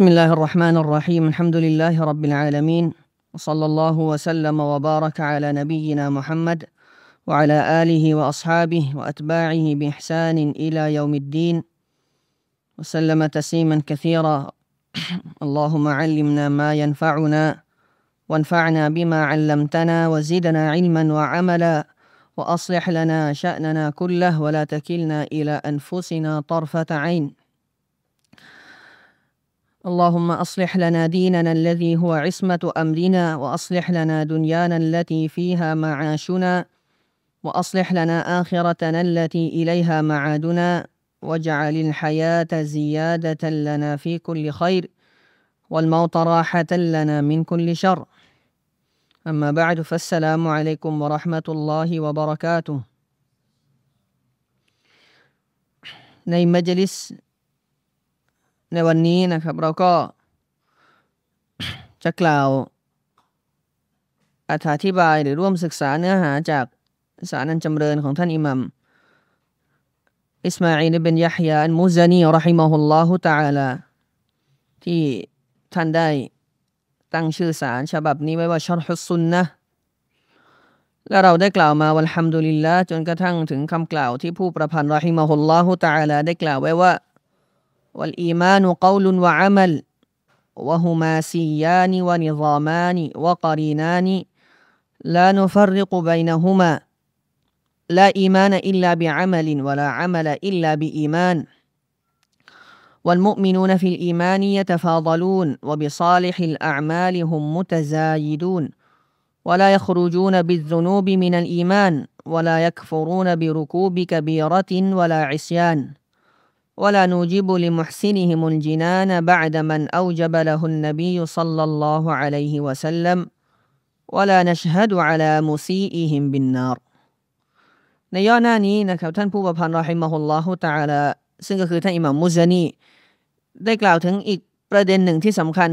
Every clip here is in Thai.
بسم الله الرحمن الرحيم الحمد لله رب العالمين وصلى الله وسلم وبارك على نبينا محمد وعلى آله وأصحابه وأتباعه بإحسان إلى يوم الدين وسلم تسليما كثيرا اللهم علمنا ما ينفعنا وانفعنا بما علمتنا وزدنا علما وعملا وأصلح لنا شأننا كله ولا تكلنا إلى أنفسنا طرفة عين اللهم أصلح لنا ديننا الذي هو عصمة أمرنا وأصلح لنا دنيانا التي فيها معاشنا وأصلح لنا آخرتنا التي إليها معادنا واجعل الحياة زيادة لنا في كل خير والموت راحة لنا من كل شر أما بعد فالسلام عليكم ورحمة الله وبركاته مجلس ในวันนี้นะครับ เราก็ จะกล่าวอธิบายหรือร่วมศึกษาเนื้อหาจากสารนันจำเริญของท่านอิหมัมอิสมาอิเบินยะฮยาอันมุซานีรหิมะฮุลลอฮุตะอาลาที่ท่านได้ตั้งชื่อสารฉบับนี้ไว้ว่าชรฮุสุนนะและเราได้กล่าวมาวัลฮัมดุลิลละจนกระทั่งถึงคำกล่าวที่ผู้ประพันธ์รหิมะฮุลลอฮุตะอาลาได้กล่าวไว้ว่า والايمان قول وعمل وهما سيان ونظامان وقرينان لا نفرق بينهما لا ايمان الا بعمل ولا عمل الا بايمان والمؤمنون في الايمان يتفاضلون وبصالح الاعمال هم متزايدون ولا يخرجون بالذنوب من الايمان ولا يكفرون بركوب كبيره ولا عصيان ولا نوجب لمحسنهم الجنان بعد من أوجب له النبي صلى الله عليه وسلم ولا نشهد على مسيئهم بالنار ในย่อหน้านี้นะครับท่านผู้ประพันธ์รอฮิมะฮุลลอฮุตะอาลาซึ่งก็คือท่านอิหม่ามมุซานีได้กล่าวถึงอีกประเด็นหนึ่งที่สำคัญ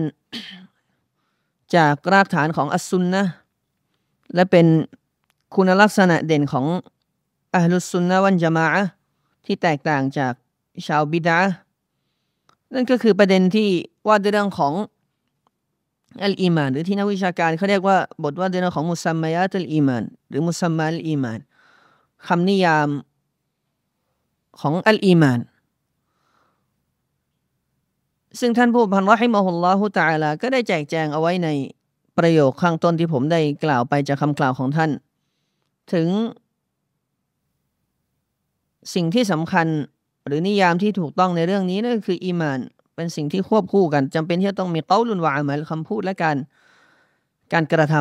จากรากฐานของอัสซุนนะและเป็นคุณลักษณะเด่นของอัลลุสซุนนะวันจามะที่แตกต่างจากชาวบิดานั่นก็คือประเด็นที่ว่าด้วยเรื่องของอัลอีมานหรือที่นักวิชาการเขาเรียกว่า บทว่าด้วยเรื่องของมุสัมมายาตอัลอีมานหรือมุสัมมาอัลอีมานคำนิยามของอัลอีมานซึ่งท่านผู้พันาให้มะฮุลลอฮุตาลาก็ได้แจกแจงเอาไว้ในประโยคข้างต้นที่ผมได้กล่าวไปจากคำกล่าวของท่าน ถึงสิ่งที่สำคัญหรือนิยามที่ถูกต้องในเรื่องนี้นั่นคืออิมาน เป็นสิ่งที่ควบคู่กัน จำเป็นที่จะต้องมีเต้าลุนวาอามายคำพูดและการการกระท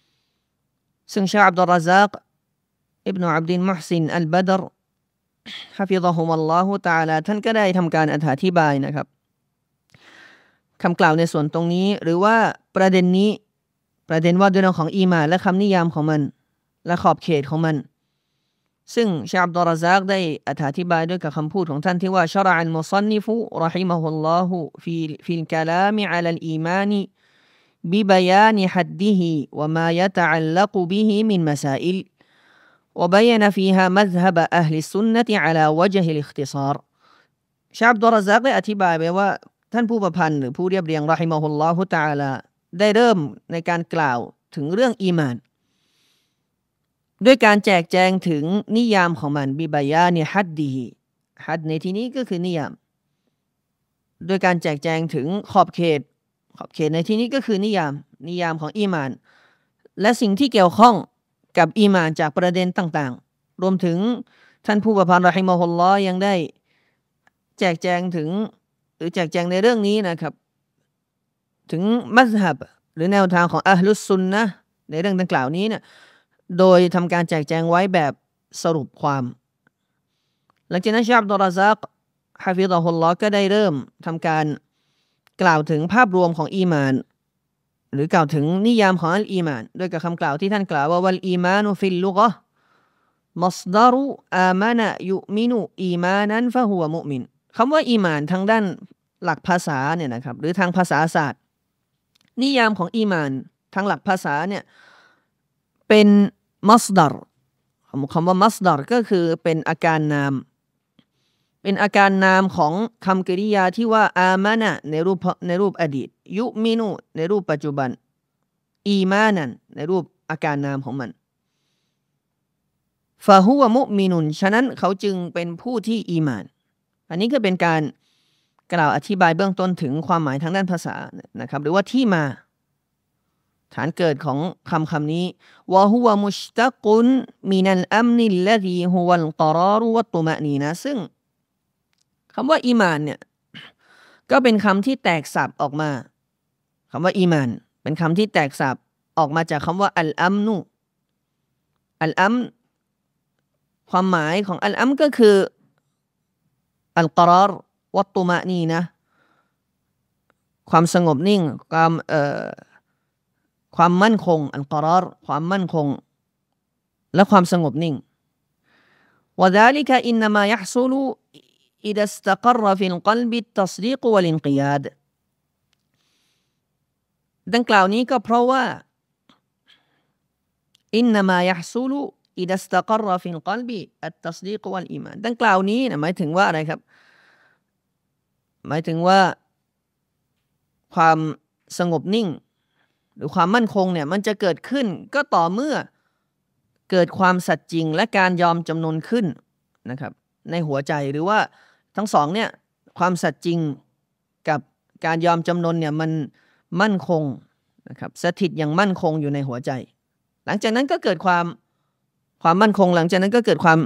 ำ ซึ่งชาอับดุลราซักอิบนาอับดินมุฮซินอัลบัดรฮะฟิซะฮุมัลลอฮุตาลาท่านก็ได้ทำการอธิบายนะครับ คำกล่าวในส่วนตรงนี้หรือว่าประเด็นนี้ประเด็นว่า ด้วยเรื่องของอีมาและคำนิยามของมัน และขอบเขตของมันซึ่งชาบดรซักได้อธิบายด้วยกับคำพูดของท่านที่ว่าชรอัลมุซันนิฟุรหิมะฮุลลอฮุฟีฟิลกลามอัลลอีมานี وبين فيها مذهب أهل السنة على وجه الاختصار ชาบดรซักได้อธิบายไปว่าท่านผู้ประพันธ์หรือผู้เรียบเรียงรหิมะฮุลลอฮุตาลาได้เริ่มในการกล่าวถึงเรื่องอีมานด้วยการแจกแจงถึงนิยามของมัน บิบายาเนี่ยฮัดดีฮัดในที่นี้ก็คือนิยามโดยการแจกแจงถึงขอบเขตขอบเขตในที่นี้ก็คือนิยาม นิยามของอีมาน และสิ่งที่เกี่ยวข้องกับอีมานจากประเด็นต่างๆ รวมถึงท่านผู้ประพันธ์รหิมฮุลลอยังได้ แจกแจงถึงหรือแจกแจงในเรื่องนี้นะครับ ถึงมัสฮับหรือแนวทางของอัลลุสซุนนะในเรื่องดังกล่าวนี้เนะี่ยโดยทำการแจกแจงไว้แบบสรุปความ หลังจากนั้นชาบดอราซักฮาฟิดอฮุลลอก็ได้เริ่มทำการกล่าวถึงภาพรวมของอีมาน หรือกล่าวถึงนิยามของอัลอีมานด้วยกับคำกล่าวที่ท่านกล่าวว่าวัลอีมานุฟิลลุกะมัสดารุอามานะยุมินุอีมานั้นฟะหัวมุมินคำว่าอีมานทางด้านหลักภาษาเนี่ยนะครับ หรือทางภาษาศาสตร์ นิยามของอีมานทางหลักภาษาเนี่ยเป็นมัสดารคำว่ามัสดารก็คือเป็นอาการนาม เป็นอาการนามของคำกริยาที่ว่าอามานะในรูปในรูปอดีตยุมินุในรูปปัจจุบัน อีมานันในรูปอาการนามของมันฟาฮัวมุมินุนฉะนั้นเขาจึงเป็นผู้ที่อีมาน อันนี้ก็เป็นการกล่าวอธิบายเบื้องต้นถึงความหมายทางด้านภาษานะครับ หรือว่าที่มาฐานเกิดของคำคำนี้วะฮุวมุชตะกุนมินัลอัมนิลลดีฮุวัลกรอรุวัตุมะนีนะซึ่งคำว่า อีมานเนี่ยก็เป็นคำที่แตกสับออกมาคำว่า อีมาน เป็นคำที่แตกสับออกมาจากคำว่า อัลอัมนุ อัลอัมความหมายของอัลอัมก็คือ อัลกรอรวัตุมะนีนะความสงบนิ่งความเอ่อความมั่นคงอันกรอรความมั่นคง และความสงบนิ่งวาดอ ذ ل ك إنما يحصل إذا ดั ت ق ั في القلب التصديق و ا ل ิ ن ق ي ا าดังกล่าวนี้ก็เพราะว่านน إنما يحصل إذا ส س ت ق ر في القلب التصديق والإيمان ดังกล่าวนี้นหมายถึงว่าอะไรครับ หมายถึงว่า ความสงบนิ่งหรือความมั่นคงเนี่ยมันจะเกิดขึ้นก็ต่อเมื่อเกิดความสัตย์จริงและการยอมจำนนขึ้นนะครับในหัวใจหรือว่าทั้งสองเนี่ยความสัตย์จริงกับการยอมจำนนเนี่ยมันมั่นคงนะครับสถิตอย่างมั่นคงอยู่ในหัวใจ หลังจากนั้นก็เกิดความความมั่นคง หลังจากนั้นก็เกิดความ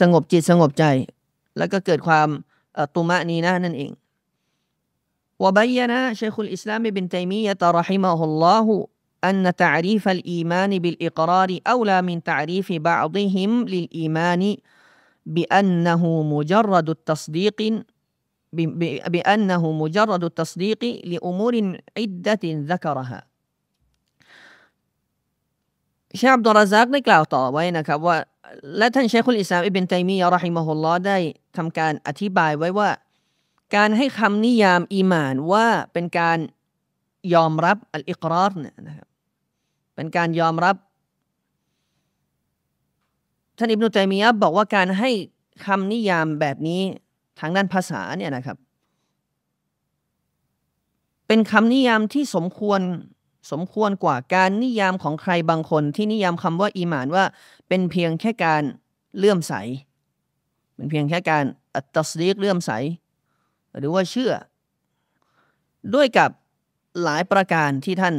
สงบจิตสงบใจ แล้วก็เกิดความตุมะนีนะนั่นเอง وبين شيخ الإسلام بن تيمية رحمه الله أن تعريف الإيمان بالإقرار أولى من تعريف بعضهم للإيمان بأنه مجرد التصديق بأنه مجرد التصديق لأمور عدة ذكرها شيخ عبد الرزاق وينك الاسلام ابن تيميه رحمه الله داي تم كان اتي เชคอับดุลราซักได้กล่าวต่อไว้นะครับว่าและท่านเชคุลอิสลามอิบนไตมียะรหิมะฮุลลอฮ์ได้ทำการอธิบายไว้ว่าการให้คำนิยามอีมานว่าเป็นการยอมรับอัลอิกรอรเนี่ยนะครับเป็นการยอมรับ ท่านอิบนุตัยมียะบอกว่าการให้คำนิยามแบบนี้ ทางด้านภาษาเนี่ยนะครับ เป็นคำนิยามที่สมควรสมควรกว่าการนิยามของใครบางคนที่นิยามคำว่า อีหมานว่า เป็นเพียงแค่การเลื่อมใสเป็นเพียงแค่การอัตสลีกเลื่อมใสหรือว่าเชื่อ ด้วยกับหลายประการที่ท่าน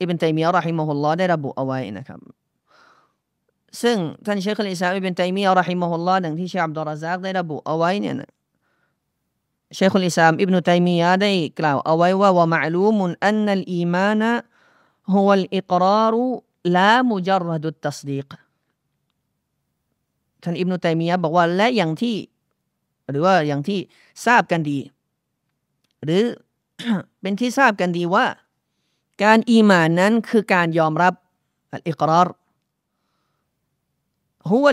อิบนตัยมียะรอฮิมะฮุลลอได้ระบุเอาไว้นะครับ ซึ่งท่านเชคลิซามอิบนตัยมียะรอฮิมะฮุลลอดังที่เชคอับดุลราซักได้ระบุเอาไว้เนี่ยนะเชคุลิซามอิบนุตัยมียะได้กล่าวเอาไว้ว่าว่ามาลูมุนอันนัลอีมานะฮุวัลอิกรารุลามุจรดุตัสดีกท่านอิบนุตัยมียะบอกว่าและอย่างที่ หรือว่าอย่างที่ทราบกันดีหรือเป็นที่ทราบกันดีว่า การอีมานนั้นคือการยอมรับอัลอิกราร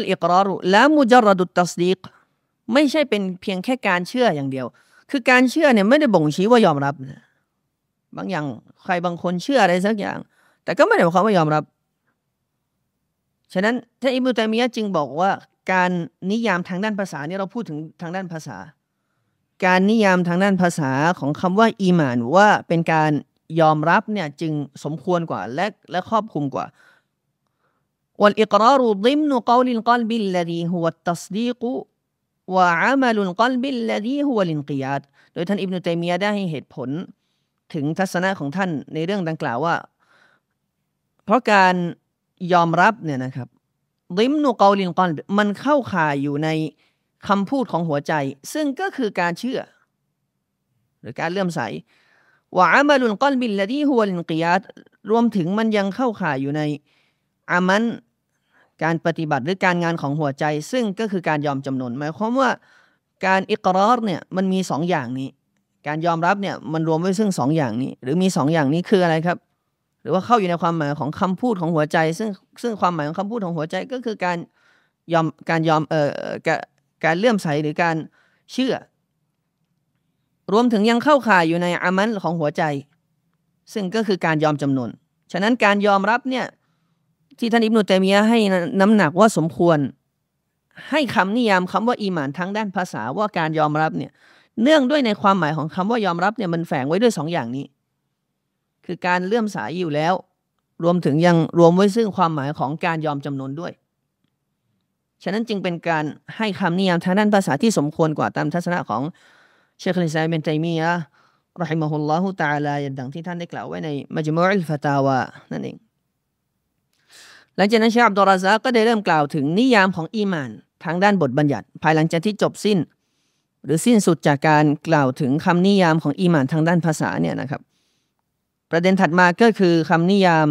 ลอิกราร ا ر لا مجرد ตตัสดีกไม่ใช่เป็นเพียงแค่การเชื่ออย่างเดียว คือการเชื่อเนี่ยไม่ได้บ่งชี้ว่ายอมรับนะบางอย่างใครบางคนเชื่ออะไรสักอย่าง แต่ก็ไม่ได้บอกยความว่ายอมรับ ฉะนั้นท่านอิบนุตัยมียะจึงบอกว่า การนิยามทางด้านภาษาเนี่ยเราพูดถึงทางด้านภาษาการนิยามทางด้านภาษาของคำว่าอีหมาน ว่าเป็นการยอมรับเนี่ยจึงสมควรกว่าและและครอบคลุมกว่า والإقرار ضمن قول القلب الذي هو التصديق وعمل القلب الذي هو الانقياد โดยท่านอิบนุตัยมียะได้ให้เหตุผลถึงทัศนะของท่านในเรื่องดังกล่าวว่า เพราะการยอมรับเนี่ยนะครับดิมนูกวลินกอนมันเข้าข่ายอยู่ในคำพูดของหัวใจซึ่งก็คือการเชื่อ หรือการเลื่อมใสว่าอามาลุนก้อนบินละที่หัวลินกิยาตรวมถึงมันยังเข้าข่ายอยู่ในอามันการปฏิบัติหรือการงานของหัวใจ ซึ่งก็คือการยอมจำนนหมายความว่าการอิกรอรเนี่ยมันมีสองอย่างนี้ การยอมรับเนี่ยมันรวมไว้ซึ่งสองอย่างนี้ หรือมีสองอย่างนี้คืออะไรครับ หรือว่าเข้าอยู่ในความหมายของคำพูดของหัวใจ ซึ่งซึ่งความหมายของคำพูดของหัวใจ ก็คือการยอมการยอมเอ่อการเลื่อมใสหรือการเชื่อ รวมถึงยังเข้าข่ายอยู่ในอามันของหัวใจ ซึ่งก็คือการยอมจำนวน ฉะนั้นการยอมรับเนี่ยที่ท่านอิบนุตเตมียให้น้ำหนักว่าสมควร ให้คำนิยามคำว่าอีหมานทั้งด้านภาษาว่าการยอมรับ เนี่ยเนื่องด้วยในความหมายของคำว่ายอมรับเนี่ยมันแฝงไว้ด้วยสองอย่างนี้ คือการเลื่อมสายอยู่แล้ว รวมถึงยังรวมไว้ซึ่งความหมายของการยอมจำนวนด้วยฉะนั้นจึงเป็นการให้คำนิยามทางด้านภาษาที่สมควรกว่าตามทัศนะของเชคลิซายเบนไจมียะรฮิมะฮุลลอฮุตาลาอย่างที่ท่านได้กล่าวไว้ใน มัจมูอัลฟาตาวะนั่นเอง หลังจากนั้นเชคอับดอราซาก็ได้เริ่มกล่าวถึงนิยามของอีมาน ทางด้านบทบัญญัติ ภายหลังจากที่จบสิ้น หรือสิ้นสุดจากการกล่าวถึงคำนิยามของอีมานทางด้านภาษาเนี่ยนะครับ ประเด็นถัดมาก็คือคำนิยาม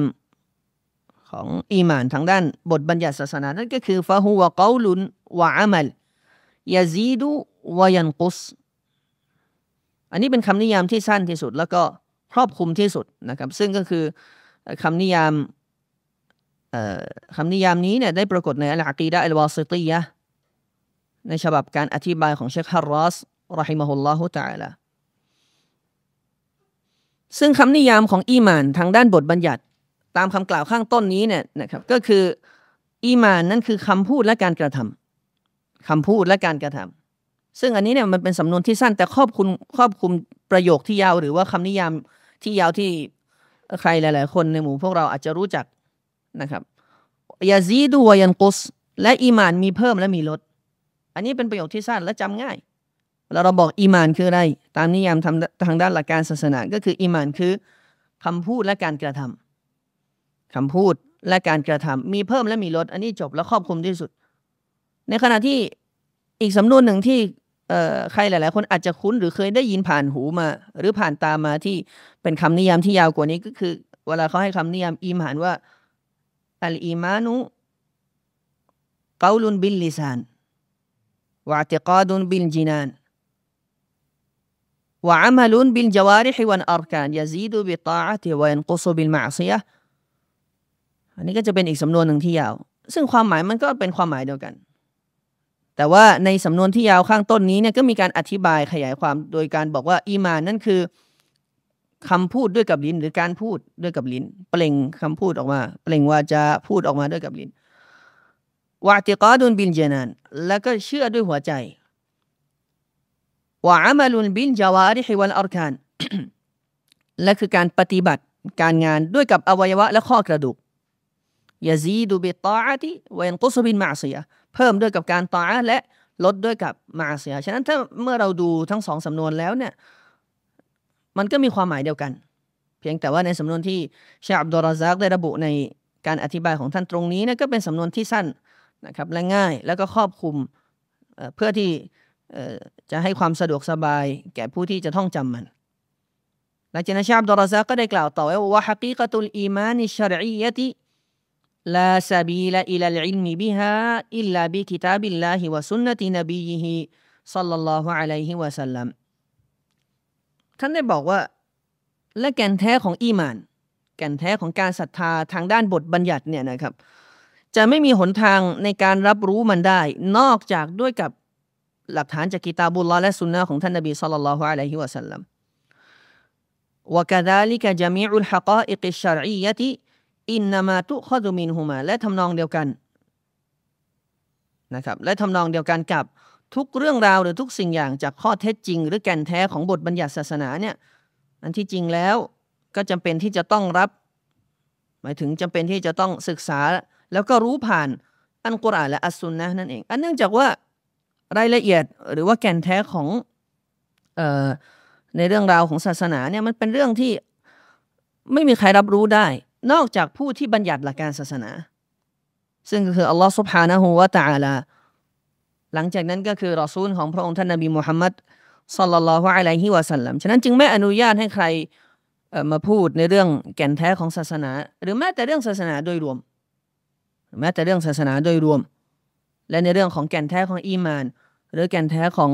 ของอีมานทางด้านบทบัญญัติศาสนานั่นก็คือฟาฮัวกาลุนวะอามัลยาซีดูวายันกุสอันนี้เป็นคำนิยามที่สั้นที่สุดแล้วก็ครอบคลุมที่สุดนะครับซึ่งก็คือคำนิยามคำนิยามนี้เนี่ยได้ปรากฏในอัลอากีดะอัลวาซิตียะในฉบับการอธิบายของเชคฮารรอสรอฮิมะฮุลลอฮุตาลาซึ่งคำนิยามของอีมานทางด้านบทบัญญัติตามคำกล่าวข้างต้นนี้เนี่ยนะครับ ก็คืออีมานนั่นคือคำพูดและการกระทำ คำพูดและการกระทำ ซึ่งอันนี้เนี่ยมันเป็นสำนวนที่สั้นแต่ครอบคุมครอบคุมประโยคที่ยาว หรือว่าคำนิยามที่ยาวที่ใครหลายๆ คนในหมู่พวกเราอาจจะรู้จักนะครับยาซีดูวยันกุสและอีมานมีเพิ่มและมีลดอันนี้เป็นประโยคที่สั้นและจำง่ายแล้วเราบอกอีมานคืออะไรตามนิยามทางด้านหลักการศาสนา ก็คือ อีมานคือ คำพูดและการกระทำคำพูดและการกระทำมีเพิ่มและมีลด อันนี้จบและครอบคลุมที่สุด ในขณะที่อีกสำนวนหนึ่งที่ใครหลายๆ คนอาจจะคุ้นหรือเคยได้ยินผ่านหูมา หรือผ่านตามา ที่เป็นคำนิยามที่ยาวกว่านี้ก็คือ เวลาเขาให้คำนิยามอีมานว่าอัลอีมานุกาลุนบิลลิซานวะติกาดุนบิลจินานวะอามลุนบิลจวาริฮิวันอาร์กานยซีดุบิตาอะติวะยันกุซุบิลมาซียะอันนี้ก็จะเป็นอีกสำนวนหนึ่งที่ยาว ซึ่งความหมายมันก็เป็นความหมายเดียวกัน แต่ว่าในสำนวนที่ยาวข้างต้นนี้เนี่ยก็มีการอธิบายขยายความโดยการบอกว่าอีมาน นั่นคือคำพูดด้วยกับลิ้นหรือการพูดด้วยกับลิ้นเปล่งคำพูดออกมา เปล่งวาจาพูดออกมาด้วยกับลิ้นวาติกาดุนบินเจนันแล้วก็เชื่อด้วยหัวใจวาอามาลุนบินจาวาริฮิวันอัลคานและคือการปฏิบัติการงานด้วยกับอวัยวะ และข้อกระดูกยาซีดูบิตาติเวนกุสบินมาเสียเพิ่มด้วยกับการตาและลดด้วยกับมาเสียฉะนั้นถ้าเมื่อเราดูทั้งสองสำนวนแล้วเนี่ยมันก็มีความหมายเดียวกัน เพียงแต่ว่าในสำนวนที่ชาอับดุลราซักได้ระบุในการอธิบายของท่านตรงนี้นะก็เป็นสำนวนที่สั้นนะครับและง่ายแล้วก็ครอบคลุมเพื่อที่จะให้ความสะดวกสบายแก่ผู้ที่จะท่องจำมันและเจนั้นชาบดอราซักก็ได้กล่าวต่อว่าวะฮักีกะตุลอีมานิชรียะติ لا سبيل إلى العلم بها إلا بكتاب الله وسنة نبيه صلى الله عليه وسلم ท่านได้บอกว่าและแก่นแท้ของอีมาน แก่นแท้ของการศรัทธาทางด้านบทบัญญัติเนี่ยนะครับ จะไม่มีหนทางในการรับรู้มันได้ นอกจากด้วยกับ หลักฐานจากกิตาบุลลอและสุนนะของท่านนบีสัลลัลลอฮุอะลัยฮิวะสัลลัม وكذلك جميع الحقائق الشرعية อินนามาตุข้อดูมินหูมาและทำนองเดียวกันนะครับและทำนองเดียวกันกับทุกเรื่องราวหรือทุกสิ่งอย่างจากข้อเท็จจริง หรือแก่นแท้ของบทบัญญัติศาสนาเนี่ยอันที่จริงแล้วก็จำเป็นที่จะต้องรับ หมายถึงจำเป็นที่จะต้องศึกษาแล้วก็รู้ผ่านอันกุรอานและอัสซุนนะนั่นเอง อันเนื่องจากว่ารายละเอียดหรือว่าแก่นแท้ของในเรื่องราวของศาสนาเนี่ยมันเป็นเรื่องที่ไม่มีใครรับรู้ได้นอกจากผู้ที่บัญญัติหลักการศาสนา ซึ่งก็คืออัลลอฮ์สุบฮานะฮูวะตาลาหลังจากนั้นก็คือรอซูลของพระองค์ท่านนบีมุฮัมมัดสัลลัลลอฮุอะลัยฮิวะสัลลัมฉะนั้นจึงไม่อนุญาตให้ใครมาพูดในเรื่องแก่นแท้ของศาสนา หรือแม้แต่เรื่องศาสนาโดยรวมแม้แต่เรื่องศาสนาโดยรวม และในเรื่องของแก่นแท้ของอีมาน หรือแก่นแท้ของ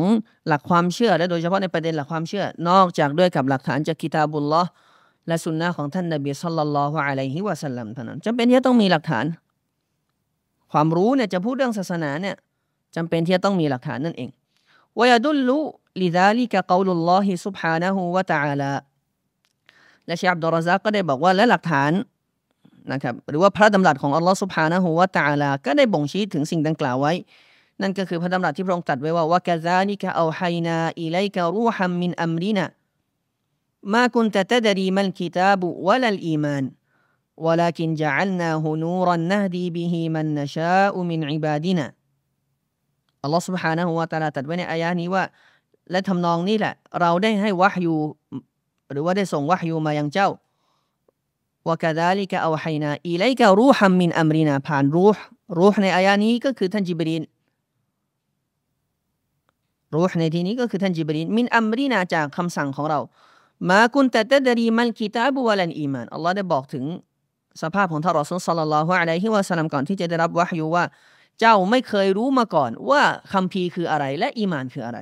หลักความเชื่อ และโดยเฉพาะในประเด็นหลักความเชื่อ นอกจากด้วยกับหลักฐานจากกิตาบุลลอและสุนนะของท่านนบีสัลลัลลอฮุอะลัยฮิวะสัลลัมเท่านั้นจำเป็นที่จะต้องมีหลักฐาน ความรู้เนี่ยจะพูดเรื่องศาสนาเนี่ยจำเป็นที่จะต้องมีหลักฐานนั่นเองวยดุลลุลิซาลิกะกอลุลลอฮิซุบฮานะฮูวะตะอาลาและเชยอับดุลรซักก็ได้บอกว่าและหลักฐานนะครับ หรือว่าพระดำรัสของอัลลอฮ์ซุบฮานะฮูวะตะอาลาก็ได้บ่งชี้ถึงสิ่งดังกล่าวไว้ นั่นก็คือพระดำรัสที่พระองค์ตรัสไว้ว่าวะกะซานิกะเอาไฮนาอิไลกะรูฮัมมินอัมรินา ما كنت تدري ما الكتاب ولا الإيمان ولكن جعلناه نورا نهدي به من نشاء من عبادنا الله سبحانه وتعالى ตัดไว้ในอายนี้ว่าและทำนองนี้แหละ เราได้ให้วะฮยูหรือว่าได้ส่งวะฮยูมายังเจ้า وكذلك أوحينا إليك روحا من أمرنا ผ่านรูหรูหในอายะนี้ก็คือท่านจิบรีนรูหในที่นี้ก็คือท่านจิบรีนมินอัมรีนาจากคำสั่งของเรามาคุณแต่ต่ดรีมันกีตาบุวลันอีมานอัลลอฮ์ได้บอกถึง สภาพของท่านรอซุลสัลลัลลอฮุอะลัยฮิวะสัลลัมก่อนที่จะได้รับวะฮยูว่า เจ้าไม่เคยรู้มาก่อน ว่าคัมภีร์คืออะไร และอีมานคืออะไร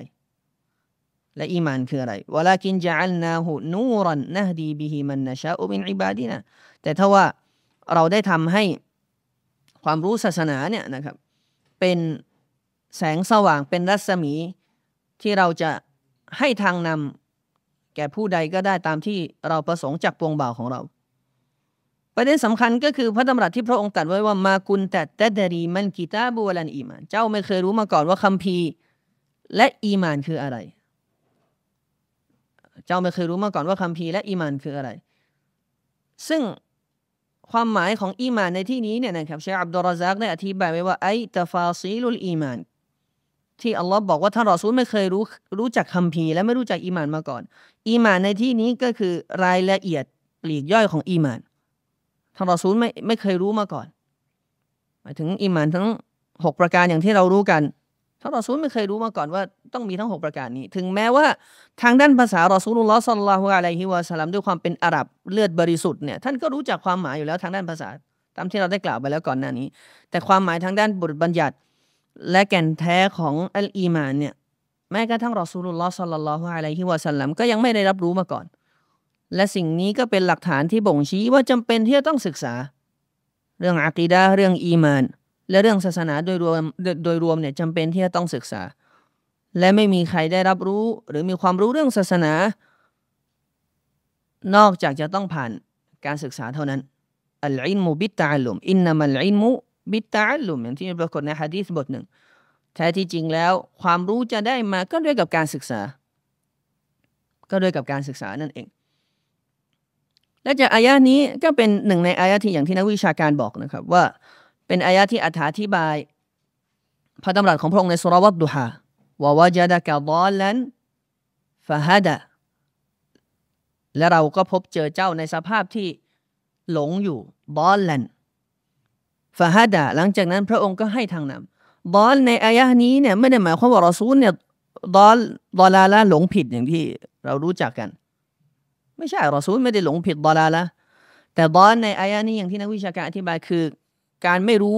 และอีมานคืออะไรวลากินจะอัลนาหูนูรันนะดีบิฮิมันนะชาอุบินอิบาดีนะแต่ถ้าว่าเราได้ทำให้ความรู้ศาสนาเนี่ยนะครับ เป็นแสงสว่างเป็นรัศมี ที่เราจะให้ทางนำแก่ผู้ใดก็ได้ตามที่เราประสงค์จากปวงบ่าวของเรา ประเด็นสำคัญก็คือพระดรรัสที่พระองค์ตรัสไว้ว่ามากุนแต่แตดรีมันกีตาบูลันอีมานเจ้าไม่เคยรู้มาก่อนว่าคัมภีร์และอีมานคืออะไร เจ้าไม่เคยรู้มาก่อนว่าคัมภีร์และ อีมานคืออะไร ซึ่งความหมายของอีมานในที่นี้เนี่ยนะครับเชคอับดุลราซักได้อธิบายไว้ว่า ไอตฟาซีลุลอีมานที่อัลลอฮ์บอกว่าท่านรอซูลไม่เคยรู้รู้จักคัมภีร์และไม่รู้จักอีมานมาก่อน อีมานในที่นี้ก็คือรายละเอียดปลีกย่อยของอีมานท่านรอซูลไม่ไม่เคยรู้มาก่อน หมายถึงอีมานทั้งหกประการอย่างที่เรารู้กันท่านรอซูลไม่เคยรู้มาก่อนว่าต้องมีทั้งหกประการนี้ ถึงแม้ว่าทางด้านภาษารอซูลุลลอฮ์สัลลัลฮุอะลัยฮิวะสัลลัมด้วยความเป็นอาหรับเลือดบริสุทธิ์เนี่ยท่านก็รู้จักความหมายอยู่แล้วทางด้านภาษาตามที่เราได้กล่าวไปแล้วก่อนหน้านี้ แต่ความหมายทางด้านบทบัญญัติและแก่นแท้ของอัลอีมานเนี่ยแม้กระทั่งรอซูลุลลอฮ์สัลลัลลอฮุอะลัยฮิวะสัลลัมก็ยังไม่ได้รับรู้มาก่อน และสิ่งนี้ก็เป็นหลักฐานที่บ่งชี้ว่าจำเป็นที่จะต้องศึกษา เรื่องอะกีดะเรื่องอีมานและเรื่องศาสนาโดยรวมโดยรวมเนี่ยจำเป็นที่จะต้องศึกษา และไม่มีใครได้รับรู้ หรือมีความรู้เรื่องศาสนา นอกจากจะต้องผ่านการศึกษาเท่านั้นอัลอินมุบิตตาลุมอินนามัลอินมุบิตาลุมอย่างที่ปรากฏในฮะดีษบทหนึ่งแท้ที่จริงแล้วความรู้จะได้มาก็ด้วยกับการศึกษา ก็ด้วยกับการศึกษานั่นเอง และจากอายะนี้ก็เป็นหนึ่งในอายะที่อย่างที่นักวิชาการบอกนะครับ ว่าเป็นอายะที่อธิบายพระดำรัสของพระองค์ในสุรวัตดุฮาว่าวาจดะกะบอลลันฟาฮดะและเราก็พบเจอเจ้าในสภาพที่หลงอยู่บอลลันฟาฮดะหลังจากนั้นพระองค์ก็ให้ทางนำดอลในอายะนี้เนี่ยไม่ได้หมายความว่ารอซูลเนี่ยดอลดอลาละหลงผิดอย่างที่เรารู้จักกัน ไม่ใช่รอซูลไม่ได้หลงผิดดอลาละ แต่ดอลในอายะนี้อย่างที่นักวิชาการอธิบายคือการไม่รู้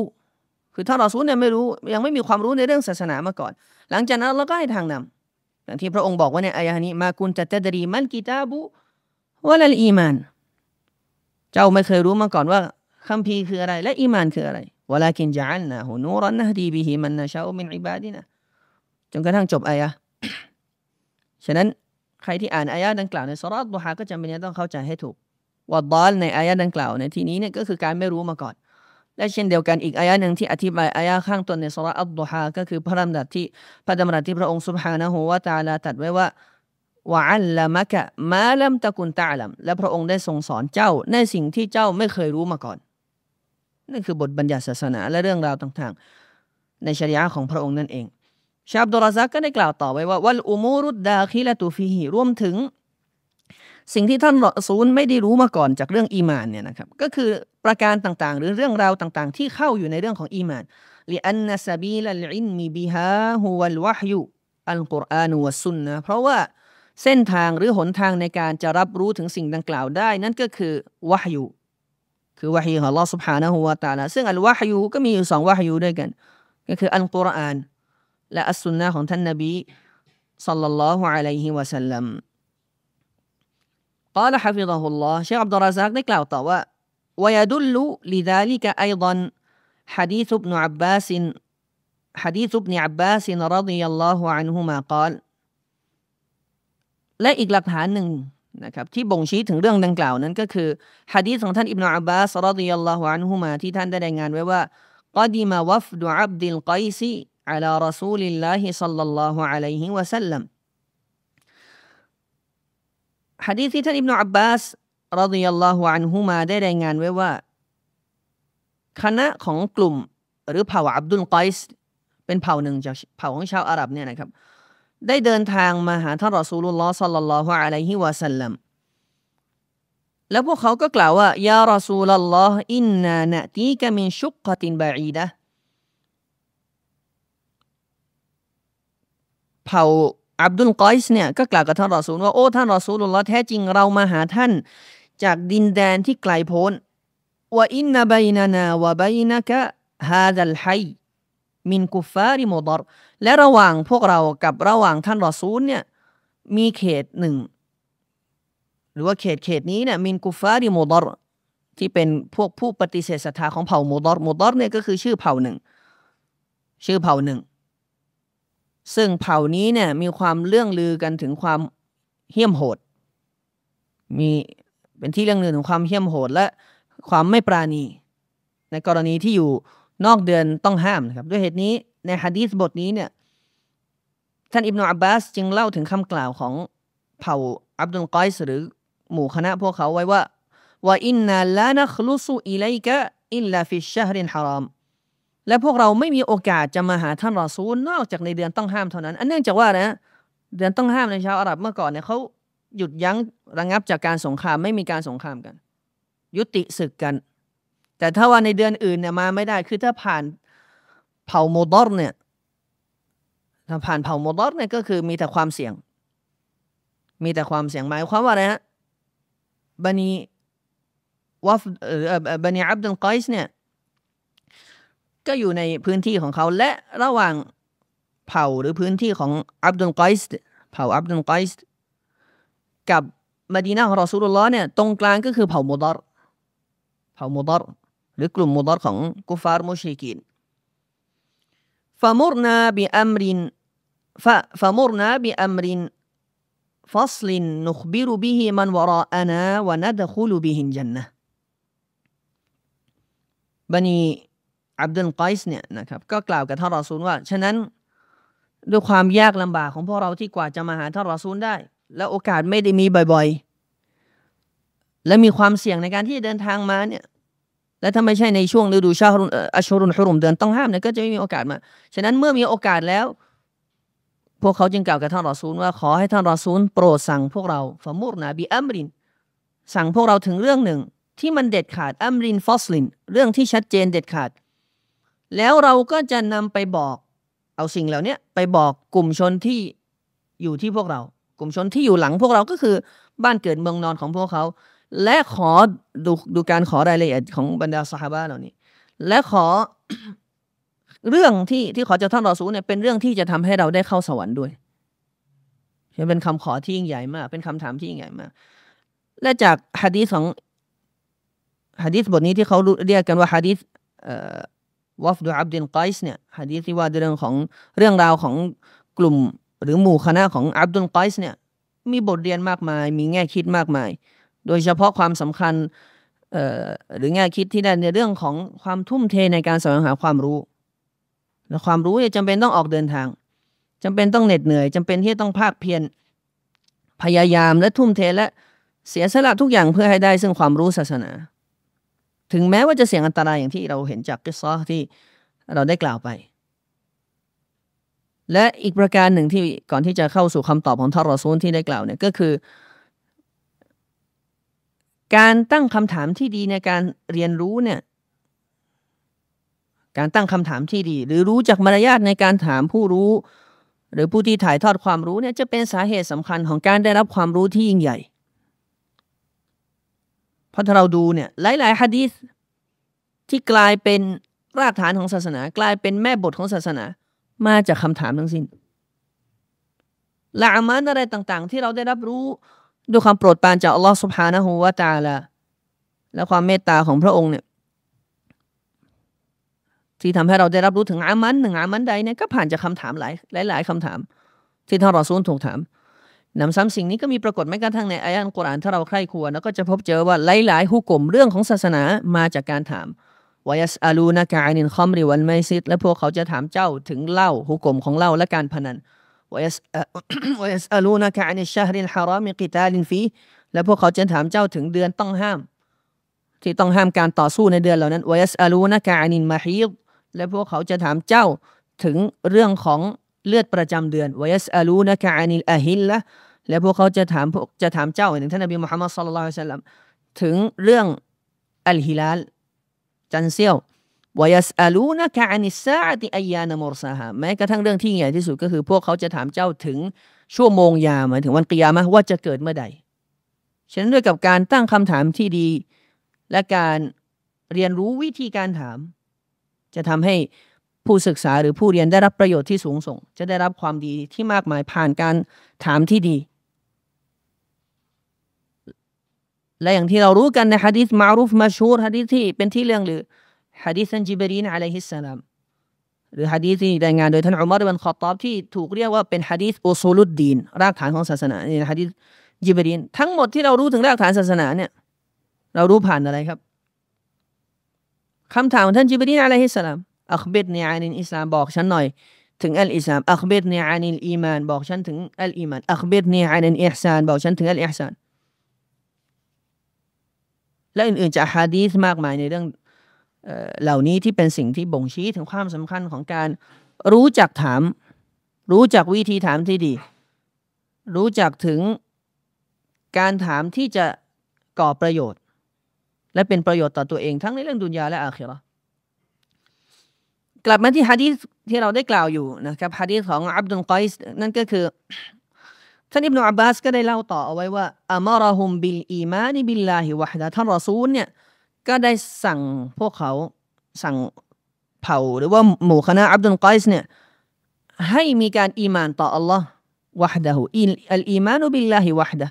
คือถ้ารอซูลเนี่ยไม่รู้ ยังไม่มีความรู้ในเรื่องศาสนามาก่อน หลังจากนั้นเราก็ให้ทางนำอย่างที่พระองค์บอกว่าในอายะนี้มาคุณจะตดรีมันกิตาบุวะลลอีมานเจ้าไม่เคยรู้มาก่อนว่าคำพีคืออะไรและอิมานคืออะไรวลากินจานนะหูนูรันนะดีบีฮิมันนะชาอุมินอิบาดีนะจนกระทั่งจบอายะฉะนั้นใครที่อ่านอายะดังกล่าวในสรอตบุฮาก็จำเป็นจะต้องเข้าใจให้ถูกว่าดอลในอายะดังกล่าว ในที่นี้เนี่ยก็คือการไม่รู้มาก่อนและเช่นเดียวกันอีกอายะหนึ่งที่อธิบายอายะข้างต้นในสรอัตุฮาก็คือพระดำรัสที่พระดำรัสที่พระองค์สุบฮานะฮูวาตาลาตัดไว้ว่าวะอัลละมะกะ มาลัมตะกุนตะลัมและพระองค์ได้ทรงสอนเจ้าในสิ่งที่เจ้าไม่เคยรู้มาก่อนนั่นคือบทบัญญัติศาสนา และเรื่องราวต่างๆในชริยะของพระองค์นั่นเอง ชาบดุลซักก็ได้กล่าวต่อไว้ว่าวัลอุมูรุดดาคิละตูฟีฮีรวมถึง สิ่งที่ท่านรอซูลไม่ได้รู้มาก่อนจากเรื่องอีมานเนี่ยนะครับ ก็คือประการต่างๆ หรือเรื่องราวต่างๆ ที่เข้าอยู่ในเรื่องของอีมานลิอันนซาบีละลินมีบิฮาฮุวัลวะฮยุอัลกุรอานุวซุนนะเพราะว่าเส้นทางหรือหนทางในการจะรับรู้ถึงสิ่งดังกล่าวได้นั่นก็คือวะฮยุคือวะฮีของลอสุภานะฮุวาตาลาซึ่งอัลวะฮยูก็มีอยู่สองวะฮยูด้วยกันก็คืออัลกุรอานและอัสซุนนะของท่านนบีสัลลัลลอฮุอะลัยฮิวะสัลลัมกล่าวฮะฟิดะฮุลลอฮ์เชคอับดุลราซักได้กล่าวต่อว่า ويدل لذلك أيضا حديث ابن عباس حديث ابن عباس رضي الله عنهما قال และอีกหลักฐานหนึ่งนะครับที่บ่งชี้ถึงเรื่องดังกล่าวนั้นก็คือฮะดีษของท่านอิบนาอับบาสรดิยัลลอฮุอันฮุมาที่ท่านได้รายงาน ไว้ว่าก็ดีมาวัฟดูอับดิลไกซีอัลารสซูลิลลาฮิซัลลัลลอฮุอะลัยฮิวะสัลลัมฮะดีษที่ท่านอิบนาอับบาสรดิยัลลอฮุอันฮุมาได้รายงานไว้ว่า คณะของกลุ่ม หรือเผ่าอับดุลไกซ์เป็นเผ่าหนึ่งจากเผ่าของชาวอาหรับเนี่ยนะครับได้เดินทางมาหาท่านรอซูลุลลอฮ์สัลลัลลอฮุอะลัยฮิวะสัลลัมแล้วพวกเขาก็กล่าวว่ายารอซูลลอฮ์อินนาเนตีกะมินชุกกตินบะอีดะเผ่าอับดุลกอยส์เนี่ยก็กล่าวกับท่านรอซูลว่าโอ้ท่านรอซูลุลลอฮ์แท้จริงเรามาหาท่าน จากดินแดนที่ไกลโพ้นว่าอินนาบัยนานาวะบัยนะกะฮาดัลัยมินกุฟาริมุดรและระหว่างพวกเรากับระหว่างท่านรอซูลเนี่ยมีเขตหนึ่งหรือว่าเขตเขตนี้เนี่ยมินกุฟาริโมดอรที่เป็นพวกผู้ปฏิเสธศรัทธาของเผ่าโมดอรโมดอรเนี่ยก็คือชื่อเผ่าหนึ่ง ชื่อเผ่าหนึ่ง ซึ่งเผ่านี้เนี่ยมีความเลื่องลือกันถึงความเหี้ยมโหด มีเป็นที่เรื่องลือถึงความเหี้ยมโหดและความไม่ปราณี ในกรณีที่อยู่นอกเดือนต้องห้ามนะครับ ด้วยเหตุนี้ในฮะดีสบทนี้เนี่ยท่านอิบนาอับบาสจึงเล่าถึงคำกล่าวของเผ่าอับดุลกอยสหรือหมู่คณะพวกเขาไว้ว่าว่าอินนาลานัคลุสุอิเลกะอิลลาฟิชฮรินฮารอมและพวกเราไม่มีโอกาสจะมาหาท่านรอซูลนอกจากในเดือนต้องห้ามเท่านั้น อันเนื่องจากว่านะเดือนต้องห้ามในชาวอาหรับเมื่อก่อนเนี่ยเขาหยุดยั้งระงับจากการสงครามไม่มีการสงครามกัน ยุติศึกกัน แต่ถ้าว่าในเดือนอื่นเนี่ยมาไม่ได้คือถ้าผ่านเผ่าโมดอร์เนี่ยผ่านเผ่าโมดอร์เนี่ยก็คือมีแต่ความเสี่ยง มีแต่ความเสี่ยงหมายความว่าอะไรฮะบันีวัฟบันีอับดุลกอยส์เนี่ย ก็อยู่ในพื้นที่ของเขาและระหว่างเผ่าหรือพื้นที่ของอับดุลกอยส์เผ่าอับดุลกอยส์กับมาดีนาของรอซูลุลลอฮ์เนี่ยตรงกลางก็คือเผ่าโมดอร์เผ่าโมดอร์หรือกลุ่มโมดอร์ของกุฟาร์มุชิกิน فمرنا بأمر فمرنا بأمر فصل نخبر به من وراءنا وندخل به الجنة บันีอับดุลไก์เนี่ยนะครับก็กล่าวกับท่านรอซูลว่า ฉะนั้นด้วยความยากลำบากของพวกเราที่กว่าจะมาหาท่านรอซูลได้ และโอกาสไม่ได้มีบ่อยๆ และมีความเสี่ยงในการที่จะเดินทางมาเนี่ยและถ้าไม่ใช่ในช่วงฤดูชารุนอัชรุนฮุรุมเดือนต้องห้ามเนี่ยก็จะไม่มีโอกาสมาฉะนั้นเมื่อมีโอกาสแล้ว พวกเขาจึงกล่าวกับท่านรอซูลว่า ขอให้ท่านรอซูลโปรดสั่งพวกเราฟะมูรนาบีอัมริน สั่งพวกเราถึงเรื่องหนึ่ง ที่มันเด็ดขาดอัมรินฟอสลิน เรื่องที่ชัดเจนเด็ดขาด แล้วเราก็จะนำไปบอกเอาสิ่งเหล่านี้ไปบอกกลุ่มชนที่อยู่ที่พวกเรา กลุ่มชนที่อยู่หลังพวกเราก็คือ บ้านเกิดเมืองนอนของพวกเขาและขอดูดูการขอรายละเอียดของบรรดาสหาบ้าเหล่านี้ และขอเรื่องที่ที่ขอจากท่านรอสูเนี่ยเป็นเรื่องที่จะทำให้เราได้เข้าสวรรค์ด้วยเป็นคำขอที่ยิ่งใหญ่มากเป็นคำถามที่ยิ่งใหญ่มาก และจากฮะดีสของฮะดีสบทนี้ที่เขาเรียกกันว่าฮะดีสวัฟดูอับดินไกส์เนี่ยฮะดีสที่ว่าเรื่องของเรื่องราวของกลุ่มหรือหมู่คณะของอับดุลไกส์เนี่ย มีบทเรียนมากมาย มีแง่คิดมากมายโดยเฉพาะความสำคัญหรือแง่คิดที่ได้ในเรื่องของความทุ่มเทในการแสวงหาความรู้และความรู้จำเป็นต้องออกเดินทาง จำเป็นต้องเหน็ดเหนื่อยจำเป็นที่ต้องภาคเพียรพยายามและทุ่มเทและเสียสละทุกอย่างเพื่อให้ได้ซึ่งความรู้ศาสนา ถึงแม้ว่าจะเสี่ยงอันตรายอย่างที่เราเห็นจากกิซอที่เราได้กล่าวไป และอีกประการหนึ่งที่ก่อนที่จะเข้าสู่คำตอบของทารอซูลที่ได้กล่าวเนี่ยก็คือการตั้งคำถามที่ดีในการเรียนรู้เนี่ย การตั้งคำถามที่ดี หรือรู้จักมารยาทในการถามผู้รู้ หรือผู้ที่ถ่ายทอดความรู้เนี่ยจะเป็นสาเหตุสำคัญของการได้รับความรู้ที่ยิ่งใหญ่ เพราะถ้าเราดูเนี่ยหลายๆฮะดีษที่กลายเป็นรากฐานของศาสนากลายเป็นแม่บทของศาสนามาจากคำถามทั้งสิน้นละอามันอะไรต่างๆ ที่เราได้รับรู้ด้วยความโปรดปรานจากอัลลอฮ์สุบฮานะฮูวาตาละและความเมตตาของพระองค์เนี่ย ที่ทำให้เราได้รับรู้ถึงอามันหนึ่งอามันใดเนี่ย ก็ผ่านจากคาถามหลายหลายหลายคำถาม ที่ท่านรอซูลถูกถามนำซ้ำสิ่งนี้ก็มีปรากฏแม้กระทั่งในอายะห์กุรอาน ถ้าเราใคร่ควรแล้วก็จะพบเจอว่าหลายๆหุกกลมเรื่องของศาสนามาจากการถามวายัสอาลูนากาอินคอมริวันไมซิด และพวกเขาจะถามเจ้าถึงเหล้าหุกกลมของเหล้าและการพนัน ويسألونك عن الشهر الحرام قتال فيه และพวกเขาจะถามเจ้าถึงเดือนต้องห้ามที่ต้องห้ามการต่อสู้ในเดือนเหล่านั้นว ويسألونك อินมาฮิบและพวกเขาจะถามเจ้าถึงเรื่องของเลือดประจำเดือนวยส و ي س أ ل و นินอ ا ฮิลละและพวกเขาจะถามพวกจะถามเจ้าถึงท่านนบีมุฮัมมัดสุลลัลละฮุสัลลัมถึงเรื่องอัลฮิลาลจันเซียววยสอลูนะกานิซาติอายานมอรซาฮาแม้กระทั่งเรื่องที่ใหญ่ที่สุดก็คือพวกเขาจะถามเจ้าถึงชั่วโมงยาหมายถึงวันกิยามะว่าจะเกิดเมื่อใดฉะนั้นด้วยกับการตั้งคำถามที่ดี และการเรียนรู้วิธีการถาม จะทำให้ผู้ศึกษาหรือผู้เรียนได้รับประโยชน์ที่สูงส่งจะได้รับความดีที่มากมายผ่านการถามที่ดีและอย่างที่เรารู้กันในฮะดิษมารุฟมาชูฮะดิษที่เป็นที่เรื่องหรือฮะดีซันจิบรีนอะลัยฮิสสลามหรือฮะดีที่รายงานโดยท่านอุมารบันขอตอบที่ถูกเรียกว่าเป็นฮะดีอุซูลุดดีนรากฐานของศาสนาเนี่ยฮะดีจิบรีนทั้งหมดที่เรารู้ถึงรากฐานศาสนาเนี่ย เรารู้ผ่านอะไรครับคำถามของท่านจิบรีนอะลัยฮิสสลามอัคบิดเนียอานินอิสลามบอกฉันหน่อยถึงอัลอิสลามอัคบิดเนียอานินอีมานบอกฉันถึงอัลอีมานอัคบิดเนียอานินอิฮซานบอกฉันถึงอัลอิฮซานและอื่นๆจากฮะดีสมากมายในเรื่องเหล่านี้ที่เป็นสิ่งที่บ่งชี้ถึงความสำคัญของการรู้จักถาม รู้จักวิธีถามที่ดี รู้จักถึงการถามที่จะก่อประโยชน์ และเป็นประโยชน์ต่อตัวเองทั้งในเรื่องดุนยาและอาคีรอกลับมาที่ฮะดีษที่เราได้กล่าวอยู่นะครับฮะดีษของอับดุลกอยส์นั่นก็คือท่านอิบนุอับบาสก็ได้เล่าต่อเอาไว้ว่าอามารฮุมบิลอีมานิบิลลาฮิวะฮดะท่านรอซูลเนี่ยก็ได้สั่งพวกเขาสั่งเผ่าหรือว่าหมู่คณะอับดุลกอยส์เนี่ย ให้มีการอีมานต่ออัลลอฮ์วะฮดะฮูอัลอีมานุบิลลาฮิวะฮดะ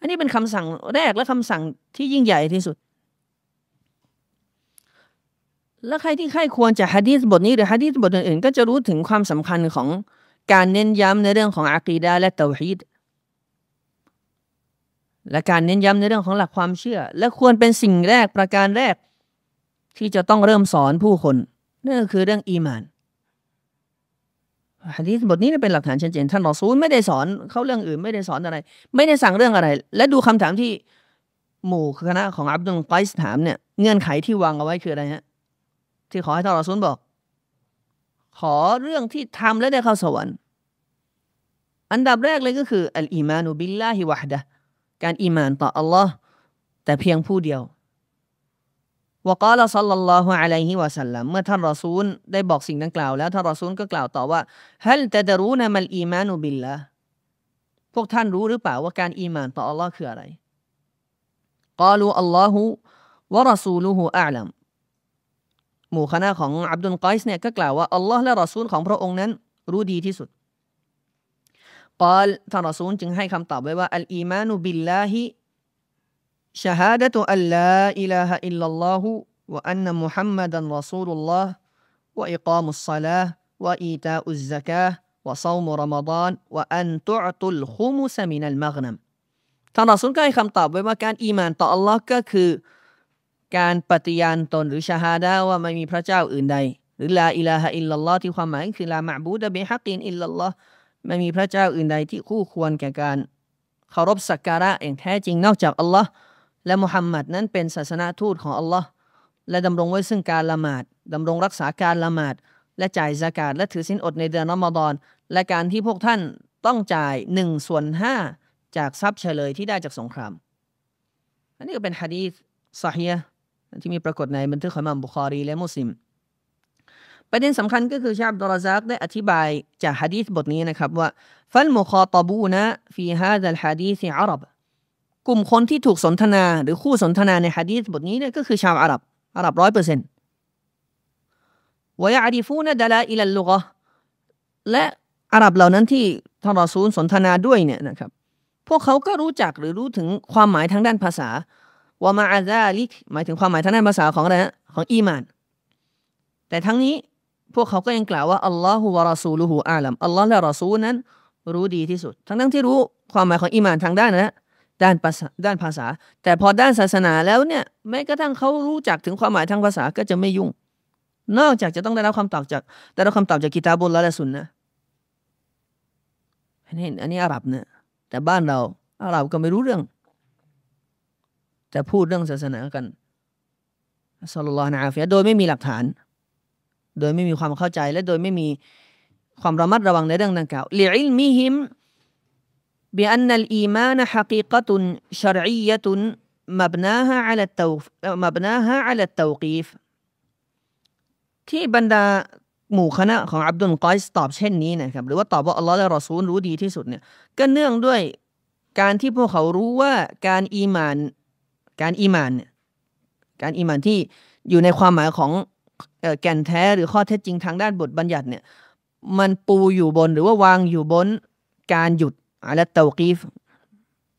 อันนี้เป็นคำสั่งแรกและคำสั่งที่ยิ่งใหญ่ที่สุด และใครที่ใครควรจะฮะดีษบทนี้หรือฮะดีษบทอื่นๆก็จะรู้ถึงความสำคัญของการเน้นย้ำในเรื่องของอะกีดาและเตาฮีดและการเน้นย้ำในเรื่องของหลักความเชื่อ และควรเป็นสิ่งแรกประการแรก ที่จะต้องเริ่มสอนผู้คนนั่นก็คือเรื่องอีมานันนี้บทนี้เป็นหลักฐานชัดเจนท่านรอซูลไม่ได้สอนเขาเรื่องอื่นไม่ได้สอนอะไร ไม่ได้สั่งเรื่องอะไร และดูคำถามที่ หมู่คณะของอับดุลไกส์ถามเนี่ย เงื่อนไขที่วางเอาไว้คืออะไรฮะที่ขอให้ท่านรอซูลบอก ขอเรื่องที่ทำและได้เข้าสวรรค์ อันดับแรกเลยก็คืออัลอีมานุบิลลาฮิวะฮดะการอิมานต่ออัลลอฮ์แต่เพียงผู้เดียววกาลซัลลัลลอฮุอะลัยฮิวะสัลลัม เมื่อท่านรอซูลได้บอกสิ่งดังกล่าวแล้วท่านรอซูลก็กล่าวต่อว่าฮัลตะดรูนะมัลอีมานุบิลละพวกท่านรู้หรือเปล่าว่าการอีมานต่ออัลลอฮ์คืออะไรกาลูอัลลอฮุวะรอซูลูฮุอาลัมหมู่คณะของอับดุลกอยส์เนี่ยก็กล่าวว่าอัลลอฮ์และรอซูลของพระองค์นั้น รู้ดีที่สุดกอลท่านรอซูลจึงให้คำตอบไว้ว่าอัลอีมานุบิลลาฮิชาฮาดะตุอัลลาอิลาฮะอิลลัลลอฮุวะอันนมุฮัมมัดันรอซูลุลลอฮ์วะอิกามุสซะลาห์วะอีตาอุซซะกาห์วะซอมรอมฎอนวะอันตุอตุลคุมุสมินัลมักนัมท่านรอซูลก็ให้คำตอบไว้ว่าการอีมานต่ออัลลอฮ์ก็คือการปฏิญาณตนหรือชาฮาดะว่าไม่มีพระเจ้าอื่นใดไม่มีพระเจ้าอื่นใดที่คู่ควรแก่การ เคารพสักการะอย่างแท้จริงนอกจากอัลลอฮ์และมุฮัมมัดนั้นเป็นศาสนาทูตของอัลลอฮ์และดำรงไว้ซึ่งการละหมาด ดำรงรักษาการละหมาด และจ่ายสากาศและถือสินอดในเดือนอมฎอน และการที่พวกท่านต้องจ่ายหนึ่งส่วนห้าจากทรัพย์เฉลยที่ได้จากสงคราม อันนี้ก็เป็นฮะดีษซาฮีที่มีปรากฏในบันทึกของมัมบุคอรีและมุสลิมประเด็นสำคัญก็คือ ชาบดลซักได้อธิบาย จากฮะดีษบทนี้นะครับ ว่าฟัลมุคอตบูนะฟีฮาดัลฮะดีษอาหรับกลุ่มคนที่ถูกสนทนา หรือคู่สนทนา ในฮะดีษบทนี้เนี่ยก็คือ ชาวอาหรับอาหรับร้อยเปอร์เซ็นต์วยาดีฟูนะดลาอิลลุกะและอาหรับเหล่านั้นที่ทารอซูลสนทนาด้วยเนี่ยนะครับ พวกเขาก็รู้จักหรือรู้ถึงความหมายทางด้านภาษาวามาอาซาลิกหมายถึงความหมายทางด้านภาษาของอะไรฮะของอีมาน แต่ทั้งนี้พวกเขาก็ยังกล่าวว่าอัลลอฮฺวะรอซูลุฮูอาลัมอัลลอฮ์และรอซูลนั้นรู้ดีที่สุด ทั้งทั้งที่รู้ ความหมายของอิมานทางด้านนะด้านภาษาด้านภาษา แต่พอด้านศาสนาแล้วเนี่ยแม้กระทั่งเขารู้จักถึงความหมายทางภาษาก็จะไม่ยุ่ง นอกจากจะต้องได้รับคำตอบจากได้รับคำตอบจากกิตาบุลและลสุนนะอันนี้อันนี้อาหรับเนี่ยแต่บ้านเราอาหรับก็ไม่รู้เรื่องแต่พูดเรื่องศาสนากันสัลลลอฮฺนะอาฟิยะโดยไม่มีหลักฐานโดยไม่มีความเข้าใจและโดยไม่มีความระมัดระวังในเรื่องดังกล่าวลิอิลมิฮิม بأن الإيمان حقيقة شرعية مبناها على التوف مبناها على ا ل ت و ق ี ف ที่บรรดา หมู่คณะของอับดุลกอยสตอบเช่นนี้นะครับหรือว่าตอบว่า อัลลอฮ์และรอซูลรู้ดีที่สุดเนี่ย ก็เนื่องด้วยการที่พวกเขารู้ว่าการอีมาน การอีมานการอีมานที่อยู่ในความหมายของแก่นแท้หรือข้อเท็จจริงทางด้านบทบัญญัติเนี่ยมันปูอยู่บนหรือว่าวางอยู่บนการหยุดอะลรเตากีฟ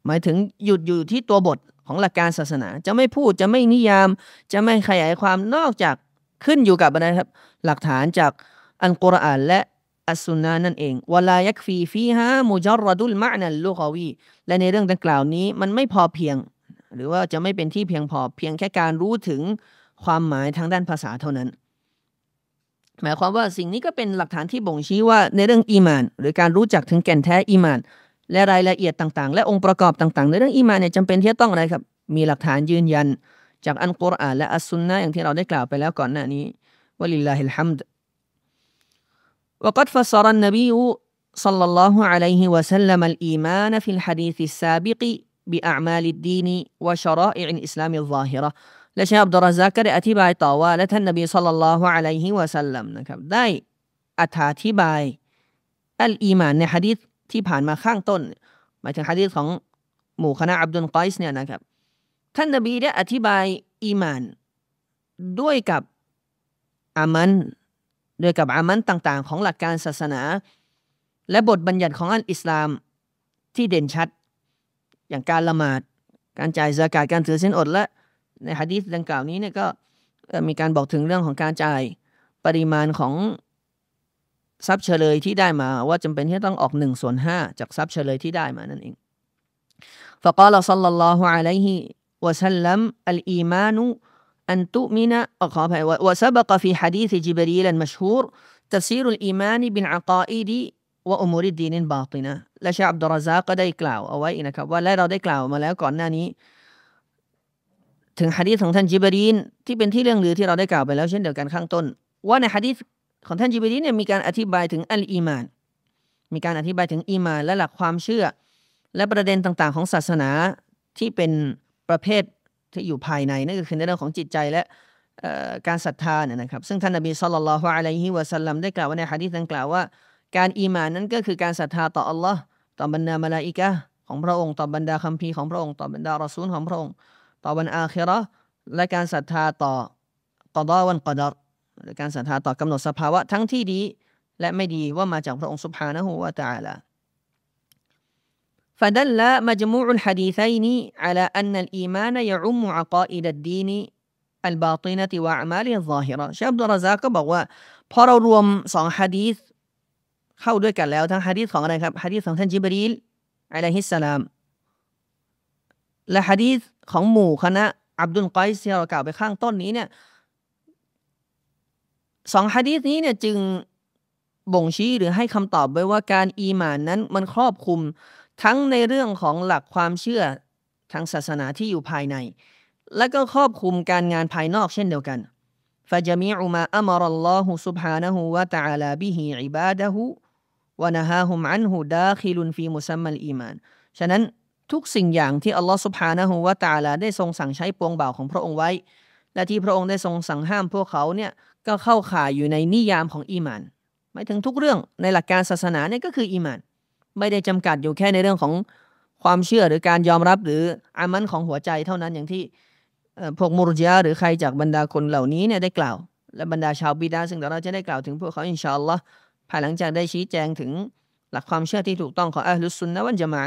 หมายถึงหยุดอยู่ที่ตัวบทของหลักการศาสนา จะไม่พูดจะไม่นิยามจะไม่ขยายความนอกจากขึ้นอยู่กับอะไรครับ หลักฐานจากอันกุรอานและอัสสุนนะนั่นเองวลายักฟีฟีฮา มุจรดุลมะนันลูกอวีและในเรื่องดังกล่าวนี้มันไม่พอเพียง หรือว่าจะไม่เป็นที่เพียงพอเพียงแค่การรู้ถึงความหมายทางด้านภาษาเท่านั้นหมายความว่าสิ่งนี้ก็เป็นหลักฐานที่บ่งชี้ว่าในเรื่องอีมาน หรือการรู้จักถึงแก่นแท้อีมาน และรายละเอียดต่างๆ และองค์ประกอบต่างๆ ในเรื่องอีมานเนี่ยจำเป็นที่จะต้องอะไรครับ มีหลักฐานยืนยัน จากอันกุรอานและอัสซุนนะอย่างที่เราได้กล่าวไปแล้วก่อนหน้านี้วะลิลลาฮิลฮัมด وقد فسر النبي صلى الله عليه وسلم الإيمان في الحديث السابق بأعمال الدين وشرائع الإسلام الظاهرة และเชคอับดุลราซักก็ได้อธิบายต่อว่าและท่านนบีสุลต่าลอฮุอะลัยฮิวะสัลลัมนะครับได้อธิบาย อัลอีมานในฮะดีษที่ผ่านมาข้างต้น หมายถึงฮะดีษของหมู่คณะอับดุลกอยส์เนี่ยนะครับท่านนบีได้อธิบายอีมานด้วยกับอามัน ด้วยกับอามันต่าง ๆ ของหลักการศาสนา และบทบัญญัติของอันอิสลามที่เด่นชัดอย่างการละหมาดการจ่ายสากาดการถือสินอดและในฮะดีษดังกล่าวนี้เนี่ยก็มีการบอกถึงเรื่องของการจ่าย ปริมาณของทรัพย์เฉลยที่ได้มา ว่าจำเป็นที่ต้องออก1ส่วน 5 จากทรัพย์เฉลยที่ได้มานั่นเองฟะะกอออออลลลลลลลลลาััััััฮฮุยิวสมมี ف ุ ا ل น ل ى الله عليه وسلم الإيمان أن تؤمن وسبق ั ي حديث جبريل المشهور تفسير ا ل إ ي กาอิดีว ق ا ئ د و أ م و ดีนินบาตินะและชาอับดุลรซาก็ได้กล่าวเอาไว้นะครับว่าและเราได้กล่าวมาแล้วก่อนหน้านี้ถึงฮะดีษของท่านจิบรีนที่เป็นที่เรื่องลือที่เราได้กล่าวไปแล้วเช่นเดียวกันข้างต้น ว่าในฮะดีษของท่านจิบรีนเนี่ยมีการอธิบายถึงอัลอีมาน มีการอธิบายถึงอีมานและหลักความเชื่อ และประเด็นต่างๆ ของศาสนาที่เป็นประเภทที่อยู่ภายในนั่นก็คือในเรื่องของจิตใจและการศรัทธาเนี่ยนะครับ ซึ่งท่านนบีสุลต่านละฮ์อะลัยฮิวะสัลลัมได้กล่าวว่าในฮะดีษดังกล่าวว่า การอีมานนั้นก็คือการศรัทธาต่ออัลลอฮ์ต่อบรรดามลาอิกะของพระองค์ต่อบรรดาคัมภีร์ของพระองค์ต่อบรรดารอซูลของพระองค์ต่อวันอาคิราและการศรัทธาต่อกอดอวันกอดอและการศรัทธาต่อกำหนดสภาวะทั้งที่ดีและไม่ดีว่ามาจากพระองค์สุบฮานะฮูวะตะอาลา فدل مجموع الحديثين على أن الإيمان يعم عقائد الدين الباطنة وأعمال الظاهرة ชอับดุลรซาก็บอกว่าพอเรารวมสองฮะดีษเข้าด้วยกันแล้วทั้งฮะดีษของอะไรครับฮะดีษของท่านจิบรีลอะลัยฮิสสลามและฮะดีษของหมู่คณะอับดุลกอยซีเรากล่าวไปข้างต้นนี้เนี่ยสองฮะดีษนี้เนี่ยจึงบ่งชี้หรือให้คำตอบไว้ว่าการอีหมานนั้น มันครอบคลุมทั้งในเรื่องของหลักความเชื่อทางศาสนาที่อยู่ภายใน และก็ครอบคลุมการงานภายนอก เช่นเดียวกันฟจมมมีอออุุุััรลลฮฮซบานะฮ ع วะตะลาบิฮิอิบะดะฮูวะนะฮ ع ฮุมอันฮูดาคิลุนฟีมุซัมมัลอีมานฉะนั้นทุกสิ่งอย่างที่อัลลอฮฺสุภานะฮูวาตาลาได้ทรงสั่งใช้ปวงบ่าวของพระองค์ไว้ และที่พระองค์ได้ทรงสั่งห้ามพวกเขาเนี่ย ก็เข้าข่ายอยู่ในนิยามของอีมานหมายถึงทุกเรื่องในหลักการศาสนาเนี่ยก็คืออีมาน ไม่ได้จำกัดอยู่แค่ในเรื่องของความเชื่อหรือการยอมรับหรืออามันของหัวใจ เท่านั้น อย่างที่พวกมุรจิยาหรือใครจากบรรดาคนเหล่านี้เนี่ยได้กล่าว และบรรดาชาวบิดาซึ่งเราจะได้กล่าวถึงพวกเขาอินชาอัลลอฮ์ภายหลังจากได้ชี้แจงถึงหลักความเชื่อที่ถูกต้องของอัลลอฮ์ซุนนะวันจะมา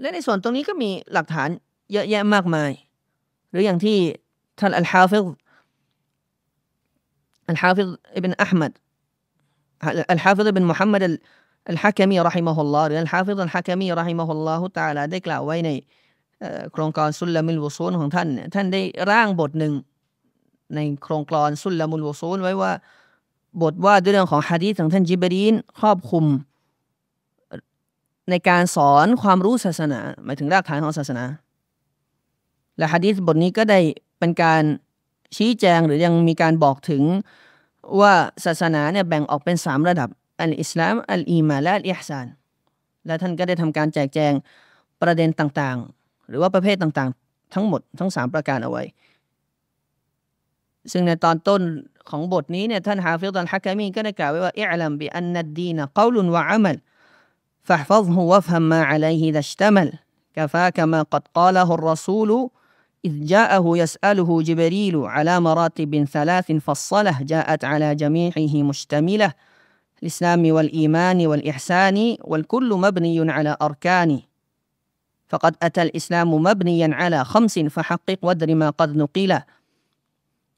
และในส่วนตรงนี้ก็มีหลักฐานเยอะแยะมากมาย หรืออย่างที่ท่านอัลฮาฟิลอัลฮาฟิลอิบนอัลมัดอัลฮาฟิลอิบนมุฮัมมัดอัลฮะกามีรฮิมะฮุลลอฮ์หรืออัลฮาฟิลอัลฮะกามีรฮิมะฮุลลอฮ์ตาลาได้กล่าวไว้ใน โครงการสุลลามิลวุซูนของท่านท่านได้ร่างบทหนึ่ง ในโครงกรสุลลามุลวุซูนไว้ว่าบทว่าด้วยเรื่องของฮะดีษของท่านจิบรีนครอบคลุมในการสอนความรู้ศาสนาหมายถึงรากฐานของศาสนา และฮะดีษบทนี้ก็ได้เป็นการชี้แจงหรือยังมีการบอกถึงว่าศาสนาเนี่ยแบ่งออกเป็น 3ระดับอัลอิสลามอัลอีมาและอัลอิฮซาน และท่านก็ได้ทำการแจกแจงประเด็นต่างๆ หรือว่าประเภทต่างๆ ทั้งหมดทั้ง 3 ประการเอาไว้ ซึ่งในตอนต้นของบทนี้เนี่ยท่านฮาฟิลตันฮักกามีก็ได้กล่าวไว้ว่าอิอลัมบิอันนัดดีนะกาลุนวะอามัล فاحفظه وافهم ما عليه إذا اشتمل كفاك ما قد قاله الرسول إذ جاءه يسأله جبريل على مراتب ثلاث فصله جاءت على جميعه مشتملة الإسلام والإيمان والإحسان والكل مبني على أركان فقد أتى الإسلام مبنيا على خمس فحقق ودر ما قد نقل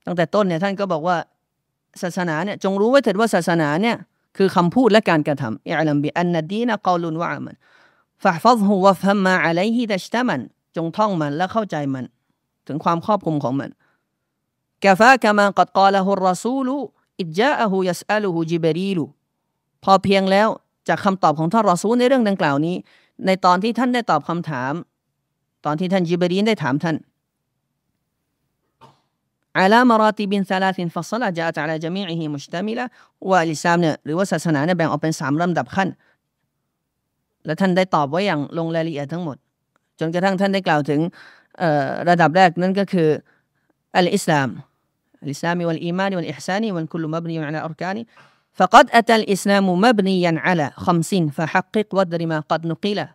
ตั้งแต่ต้นเนี่ยท่านก็บอกว่าศาสนาเนี่ยจงรู้ไว้เถิดว่าศาสนาเนี่ยคือคำพูดและการกระทำอิลัมบิอันนดีนะกอลุนวะมันฟะฟัซฮูวะฟัมมาอะลัฮิตัชตะมันจงท่องมันและเข้าใจมัน ถึงความครอบคลุมของมันกะฟากะมากัดกอละฮุรอซูลูอิจาอะฮูยัสอัลูฮูจิบรีลูพอเพียงแล้ว จากคำตอบของท่านรอซูล ในเรื่องดังกล่าวนี้ ในตอนที่ท่านได้ตอบคำถาม ตอนที่ท่านจิบรีนได้ถามท่าน على مراتب ثلاث ฟัศละ جاءت على جميعه مشتملة والإسلام มเนี่ยหรือว่าศาสนาเนี่ยแบ่งออกเป็นสามลำดับขั้นและท่านได้ตอบไว้อย่างลงรายละเอียดทั้งหมดจนกระทั่งท่านได้กล่าวถึงระดับแรกนั่นก็คืออัลอิสลามอิสลามวัลอีมานวัลอิห์ซานีวัลคุลมับนีอัลอัรกาน فقد أتى الإسلام مبنيا على خمس ي ن فحقق ودر ما قد نقيله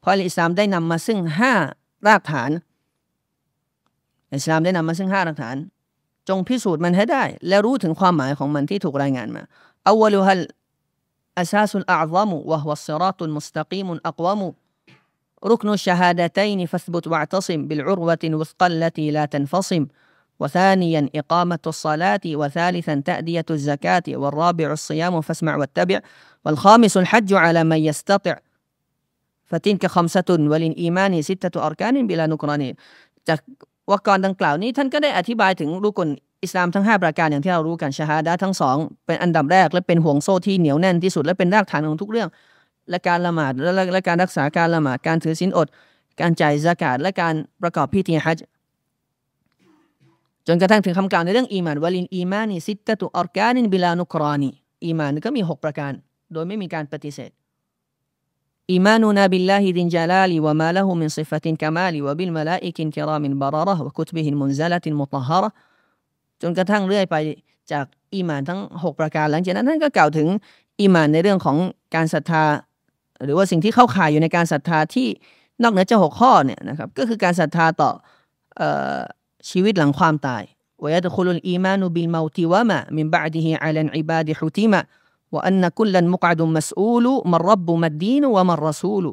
เพราะอิสลามได้นำมาซึ่งห้ารากฐานอิสลามได้นำมาซึ่งห้าหลักฐานจงพิสูจน์มันให้ได้และรู้ถึงความหมายของมันที่ถูกรายงานมาอาวลุฮัลอาซาสุลอาซัมวะฮุสซิราตุลมุสตะกีมุลอักวามุ ركن الشهادتين فاثبت واعتصم بالعروة الوثقى التي لا تنفصم وثانيا إقامة الصلاة وثالثا تأدية الزكاة والرابع الصيام فاسمع واتبع والخامس الحج على من يستطع فتلك خمسة وللإيمان ستة أركان بلا نكران วกรดังกล่าวนี้ท่านก็ได้อธิบายถึงรูกลอิสลามทั้ง 5 ประการอย่างที่เรารู้กันชาฮาดะทั้งสองเป็นอันดับแรกและเป็นห่วงโซ่ที่เหนียวแน่นที่สุดและเป็นรากฐานของทุกเรื่อง และการละหมาดและและการรักษาการละหมาดการถือศีลอด การจ่ายสกาดและการประกอบพิธีฮัจจนกระทั่งถึงคำกล่าวในเรื่อง อีมานวลินอีมานีซิตตุอัลกานินบิลานุครานีอีมานก็มี 6 ประการ โดยไม่มีการปฏิเสธ إيماننا بالله ذي الجلال وما له من صفة كمال و ب ا ل م ل ا ئ ك บาร ك ر ا م ์ ل ب ر ر ة وكتبه المنزلة المطهرة จนกระทั่งเรื่อยไปจากอีมานทั้ง 6 ประการ หลังจากนั้นท่านก็กล่าวถึงอีมานในเรื่องของการศรัทธา หรือว่าสิ่งที่เข้าข่ายอยู่ในการศรัทธาที่นอกเหนือจากหข้อเนี่ยนะครับก็คือการศรัทธาต่อชีวิตหลังความตายวตคอมานุบิลมาติวะมะมินบ و ด ا ฮิอัลันอิบาดีฮุติมะ وأن كلا مقعد مسؤول من رب ما الدين وما الرسول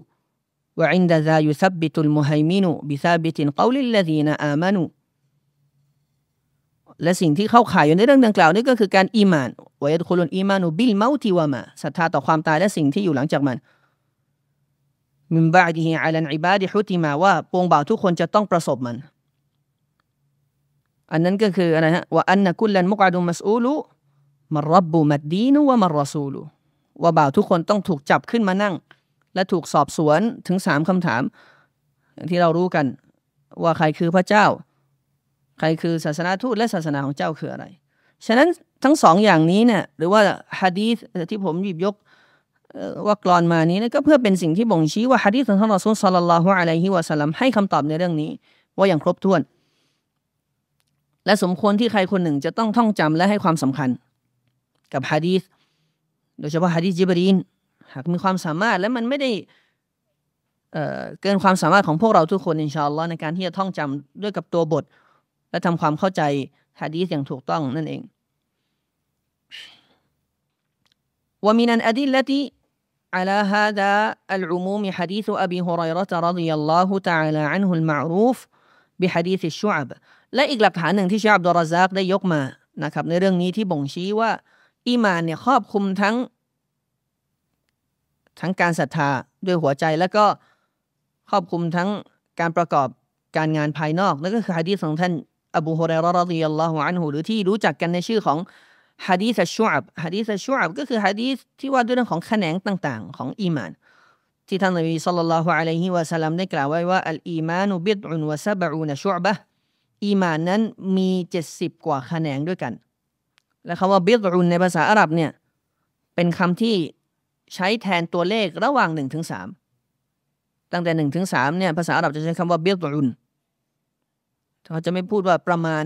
وعند ذا يثبت المهيمن بثابت قول الذين آمنوا และสิ่งที่เข้าข่ายอยู่ในเรื่องดังกล่าวนี่ก็คือการอีมานวยดคุลุนอีมานุบิลเมาติวามาศรัทธาต่อความตายและสิ่งที่อยู่หลังจากมันมิมบาดีอาลันอิบาดิฮุติมาว่าปวงบ่าวทุกคนจะต้องประสบมันอันนั้นก็คืออะไรฮะว่าอันนกุลลันมุกอาดุมัสอูลุมารับบูมัดดีนูว่ามารอซูลูว่าบ่าวทุกคนต้องถูกจับขึ้นมานั่ง และถูกสอบสวนถึงสามคำถาม อย่างที่เรารู้กัน ว่าใครคือพระเจ้า ใครคือศาสนาทูตและศาสนาของเจ้าคืออะไร ฉะนั้นทั้งสองอย่างนี้เนี่ยหรือว่าฮะดีษที่ผมหยิบยก ว่ากรอนมานี้นก็เพื่อเป็นสิ่งที่บ่งชี้ว่าฮะดีษของท่านรอซูลสัลลัลลอฮุอะลัยฮิวะสัลลัมให้คำตอบในเรื่องนี้ ว่าอย่างครบถ้วน และสมควรที่ใครคนหนึ่งจะต้องท่องจำและให้ความสำคัญกับฮะดีษโดยเฉพาะฮะดีษจิบรีนหากมีความสามารถและมันไม่ได้เกินความสามารถของพวกเราทุกคนอินชาอัลลอฮ์ในการที่จะท่องจำด้วยกับตัวบท และทำความเข้าใจฮะดีษอย่างถูกต้องนั่นเอง ว่ามีนันอดิลัีอลฮะที่ على هذا العموم حديث أبي هريرة رضي الله تعالى عنه المعروف ب ح ด ي ث الشعب และอีกหลักฐานหนึ่งที่ชาบดอราซักได้ยกมานะครับ ในเรื่องนี้ที่บ่งชี้ว่าอีมานเนี่ยครอบคลุมทั้ง ทั้งการศรัทธาด้วยหัวใจแล้วก็ครอบคลุมทั้งการประกอบการงานภายนอกนั่นก็คือฮะดีษของท่าน อบูฮุเรรอดิยัลลอฮุอันฮุหรือที่รู้จักกันในชื่อของฮะดีษชูอับฮะดีษชูอับก็คือฮะดีษที่ว่าด้วยเรื่องของแขนงต่าง ๆ ของอีมาน ที่ท่านนบีสัลลัลลอฮุอะลัยฮิวะสัลลัมได้กล่าวไว้ว่าอัลอีมานุบิดอุนวะซาบะอูนชูอับะอีมานนั้นมีเจ็ดสิบกว่าแขนงด้วยกันและคำว่าบิดรุนในภาษาอาหรับเนี่ยเป็นคำที่ใช้แทนตัวเลขระหว่าง1ถึง3ตั้งแต่1ถึง3เนี่ยภาษาอาหรับจะใช้คำว่าบิดรุนเขาจะไม่พูดว่าประมาณ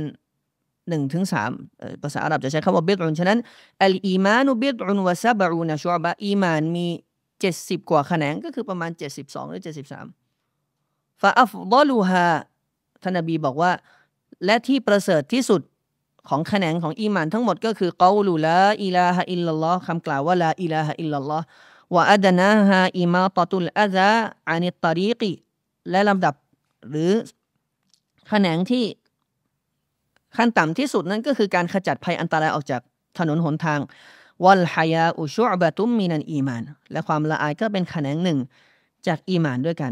1ถึง3ภาษาอาหรับจะใช้คำว่าบิดรุนฉะนั้นอัลอีมานุบิดรุนวะซาบรูนชัวบะอีมานมี 70 กว่าแขนงก็คือประมาณ 72 หรือ 73ฟาอัฟดอลูฮาท่านนบีบอกว่าและที่ประเสริฐที่สุดของแขนงของอีมานทั้งหมดก็คือกาลูละอิลาฮอิลลัลลอฮ์คำกล่าวว่าละอิลาฮอิลลัลลอฮ์วะอัดนาฮะอิมาตตุลอาซาอานิตตาริกิและลำดับหรือแขนงที่ ขั้นต่ำที่สุดนั่นก็คือการขจัดภัยอันตรายออกจากถนนหนทางวัลฮายาอุชูับะตุมมีนันอีมานและความละอายก็เป็นแขนงหนึ่งจากอีมานด้วยกัน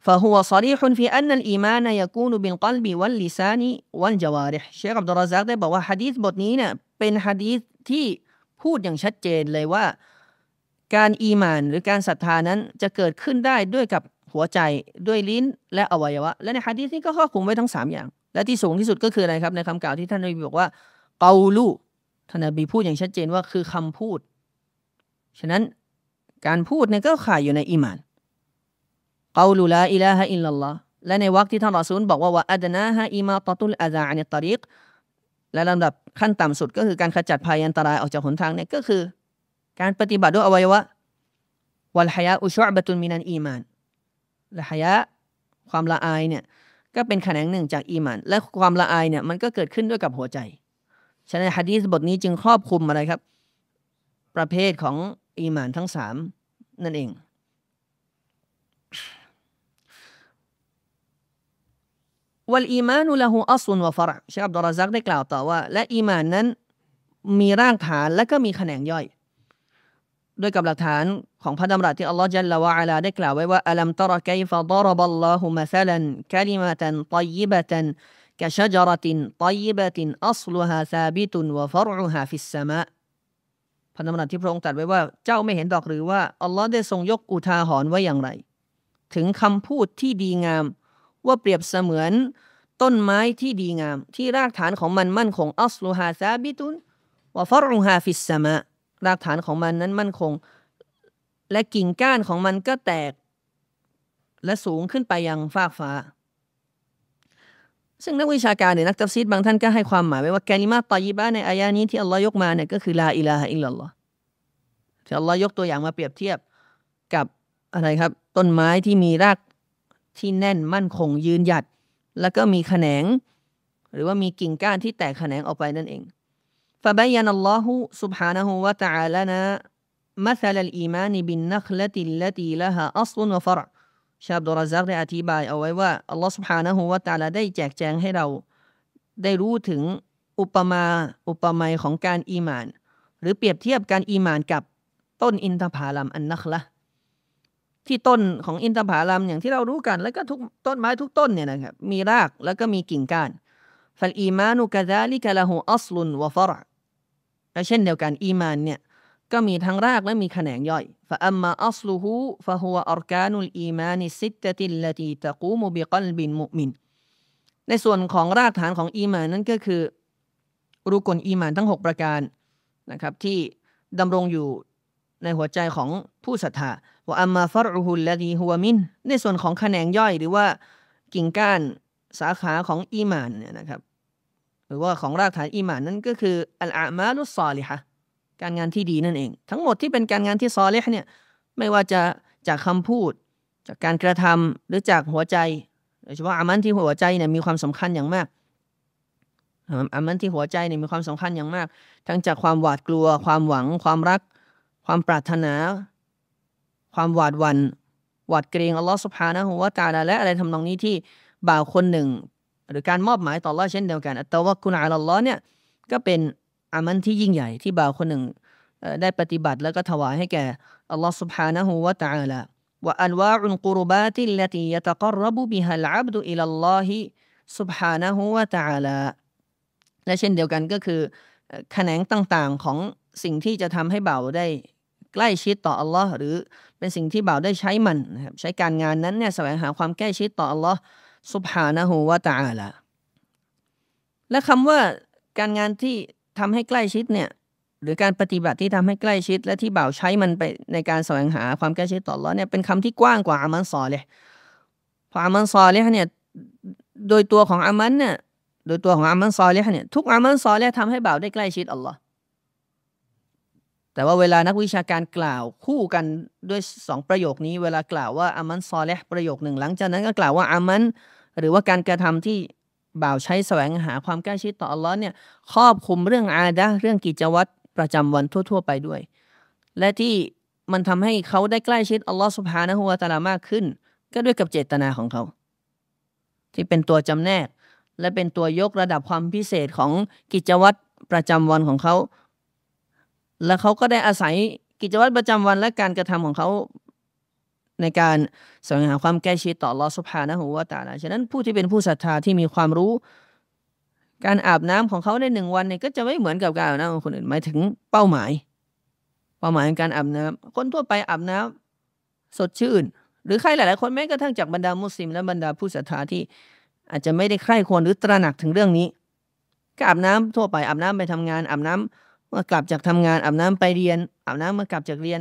فهو صريح في أن الإيمان يكون بالقلب واللسان والجوارح เชคอับดุลราซักได้บอกว่าฮะดีษบทนี้เนี่ยเป็นฮะดีษที่พูดอย่างชัดเจนเลยว่าการอีมานหรือการศรัทธานั้นจะเกิดขึ้นได้ด้วยกับหัวใจด้วยลิ้นและอวัยวะและในฮะดีษนี้ก็ครอบคลุมไว้ทั้ง 3 อย่าง และที่สูงที่สุดก็คืออะไรครับในคำกล่าวที่ท่านนบีบอกว่าเกาลูท่านนบีพูดอย่างชัดเจนว่าคือคำพูด ฉะนั้นการพูดเนี่ยก็ขายอยู่ในอีมานกาลูลาอิลาฮะอิลลัลลอฮ์และในวรรคที่ท่านรอซูลบอกว่าวะอัดนาฮะอิมาตตุลอาซาอันิตริกและลำดับขั้นต่ำสุด ก็คือการขจัดภัยอันตรายออกจากหนทางเนี่ย ก็คือ การปฏิบัติด้วยอวัยวะวัลฮยาอุชอบะตุนมินันอีมานละฮยะความละอายเนี่ยก็เป็นแขนงหนึ่งจากอีมาน และความละอายเนี่ยมันก็เกิดขึ้นด้วยกับหัวใจฉะนั้นฮะดีสบทนี้จึงครอบคลุมอะไรครับ ประเภทของอีมานทั้งสามนั่นเองวัลอีมานุละหูอัซุนวะฟรชีอับดุลราซักได้กล่าวต่อว่า และอีมานนั้นมีรากฐานและก็มีแขนงย่อย ด้วยกับหลักฐาน ของพระดำรัสที่อัลลอฮฺจัลลวะอาลาได้กล่าวไว้ว่าอัลัมตระไกฟะดรบัลลอฮุมะซาลันคลิมะตันตยิบะตันกะชะจรตินตยิบะตินอัศลุฮาซาบิตุนวะฟรุฮาฟิสสมาพระดำรัสที่พระองค์ตรัสไว้ว่า เจ้าไม่เห็นดอกหรือว่าอัลลอฮฺได้ทรงยกอุทาหรณ์ไว้อย่างไร ถึงคำพูดที่ดีงามว่าเปรียบเสมือนต้นไม้ที่ดีงาม ที่รากฐานของมันมั่นคงอัสลูฮาซาบิตุนว่าฟรุฮาฟิสมะรากฐานของมันนั้นมั่นคง และกิ่งก้านของมันก็แตก และสูงขึ้นไปยังฟากฟ้า ซึ่งนักวิชาการหรือนักตัฟซีดบางท่านก็ให้ความหมายไว้ว่าแกนิมาตอยิบะในอายานี้ ที่อัลลอฮ์ยกมาเนี่ยก็คือ ลาอิลาฮะอิลลัลลอฮ์ที่อัลลอฮ์ยกตัวอย่างมาเปรียบเทียบกับอะไรครับ ต้นไม้ที่มีรากที่แน่นมั่นคงยืนหยัดแล้วก็มีแขนง หรือว่ามีกิ่งก้านที่แตกแขนงออกไปนั่นเองฟาบายานัลลอฮุซุบฮานะฮูวะตะอาลานะมัล مثل ا ل บินนัคลติลตีละฮ ي อั ا ลุนวะฟรชาบดรซักได้อธิบายเอาไว้ว่าอัลลอฮ์สุบฮานะฮูวะตะอาลาได้แจกแจงให้เรา ได้รู้ถึงอุปมาอุปไมยของการอีมาน หรือเปรียบเทียบการอีมานกับต้นอินทผลัมอันนัคละที่ต้นของอินทผลัมอย่างที่เรารู้กัน แล้วก็ทุกต้นไม้ทุกต้นเนี่ยนะครับมีรากแล้วก็มีกิ่งก้านฟัลอีมานุกะซาลิกะละหูอัสลุนวะฟรและเช่นเดียวกันอีมานเนี่ยก็มีทั้งรากและมีแขนงย่อยฟะอัมมาอัสลุฮูฟะฮุวะอัรกานุลอีมานิสิตติลลตีตะกูมุบิกลบินมุมิน ในส่วนของรากฐานของอีมานนั่นก็คือรุกลอีมานทั้ง 6 ประการนะครับ ที่ดำรงอยู่ในหัวใจของผู้ศรัทธาว่าอัมมาฟรูฮุลละดีฮัวมินในส่วนของแขนงย่อย หรือว่ากิ่งก้านสาขาของอีมานเนี่ยนะครับ หรือว่าของรากฐานอีมานนั่นก็คืออัลอามาลุสซอลิฮะการงานที่ดีนั่นเอง ทั้งหมดที่เป็นการงานที่ซอลิฮเนี่ยไม่ว่าจะจากคำพูดจากการกระทำหรือจากหัวใจโดยเฉพาะอามันที่หัวใจเนี่ยมีความสำคัญอย่างมากอามันที่หัวใจเนี่ยมีความสำคัญอย่างมาก ทั้งจากความหวาดกลัว ความหวังความรัก ความปรารถนาความหวาดวันหวาดเกรงอัลลอฮ์สุภานะฮุวะตาลาและอะไรทำนองนี้ที่บ่าวคนหนึ่ง หรือการมอบหมายต่อละเช่นเดียวกัน อัตวะกุณอัลลอฮ์เนี่ยก็เป็นอามันที่ยิ่งใหญ่ที่บ่าวคนหนึ่งได้ปฏิบัติแล้วก็ถวายให้แก่อัลลอฮ์สุบฮานะฮูวะตะอาลาว่าอันวาอุนกุรบาติลที่ยะตะกรบุบิฮะลอับดุอิลลอฮิสุบฮานะฮูวะตาละและเช่นเดียวกันก็คือแขนงต่างๆของสิ่งที่จะทาให้บ่าวได้ใกล้ชิดต่ออัลลอฮ์หรือเป็นสิ่งที่บ่าวได้ใช้มันนะครับใช้การงานนั้นเนี่ยแสวงหาความใกล้ชิดต่ออัลลอฮ์สุบฮานะฮูวะตาละ และคำว่าการงานที่ทำให้ใกล้ชิดเนี่ย หรือการปฏิบัติที่ทำให้ใกล้ชิด และที่บ่าวใช้มันไปในการแสวงหาความใกล้ชิดต่ออัลลอฮ์เนี่ยเป็นคำที่กว้างกว่าอามันซอเลยพออามันซอเลยเนี่ย โดยตัวของอามันเนี่ยโดยตัวของอามันซอเลยเนี่ยทุกอามันซอเลยทำให้บ่าวได้ใกล้ชิดอัลลอฮ์แต่ว่าเวลานักวิชาการกล่าวคู่กันด้วย 2 ประโยคนี้เวลากล่าวว่า อามันซอเละประโยคหนึ่งหลังจากนั้นก็กล่าวว่าอามัน หรือว่าการกระทำที่บ่าวใช้แสวงหา ความใกล้ชิดต่ออัลลอฮ์เนี่ยครอบคลุมเรื่องอาดะเรื่องกิจวัตรประจำวันทั่ว ๆ ไปด้วย และที่มันทำให้เขาได้ใกล้ชิดอัลลอฮ์สุภานะฮุวาตาลามากขึ้น ก็ด้วยกับเจตนาของเขาที่เป็นตัวจำแนก และเป็นตัวยกระดับความพิเศษของกิจวัตรประจำวันของเขาแล้วเขาก็ได้อาศัยกิจวัตรประจำวัน และการกระทำของเขาในการสวงหาความแก้ชีต่อลอสุภานะหูวาตาละฉะนั้นผู้ที่เป็นผู้ศรัทธาที่มีความรู้ การอาบน้ำของเขาในหนึ่งวันเนี่ยก็จะไม่เหมือนกับการอาบน้ำของคนอื่นหมายถึงเป้าหมาย เป้าหมายของการอาบน้ำ คนทั่วไปอาบน้ำสดชื่น หรือใครหลายๆคนแม้กระทั่งจากบรรดามุสลิม และบรรดาผู้ศรัทธาที่อาจจะไม่ได้ใคร่ควรหรือตระหนักถึงเรื่องนี้ก็อาบน้ำทั่วไปอาบน้ำไปทำงานอาบน้ำเมื่อกลับจากทำงานอาบน้ำไปเรียนอาบน้ำเมื่อกลับจากเรียน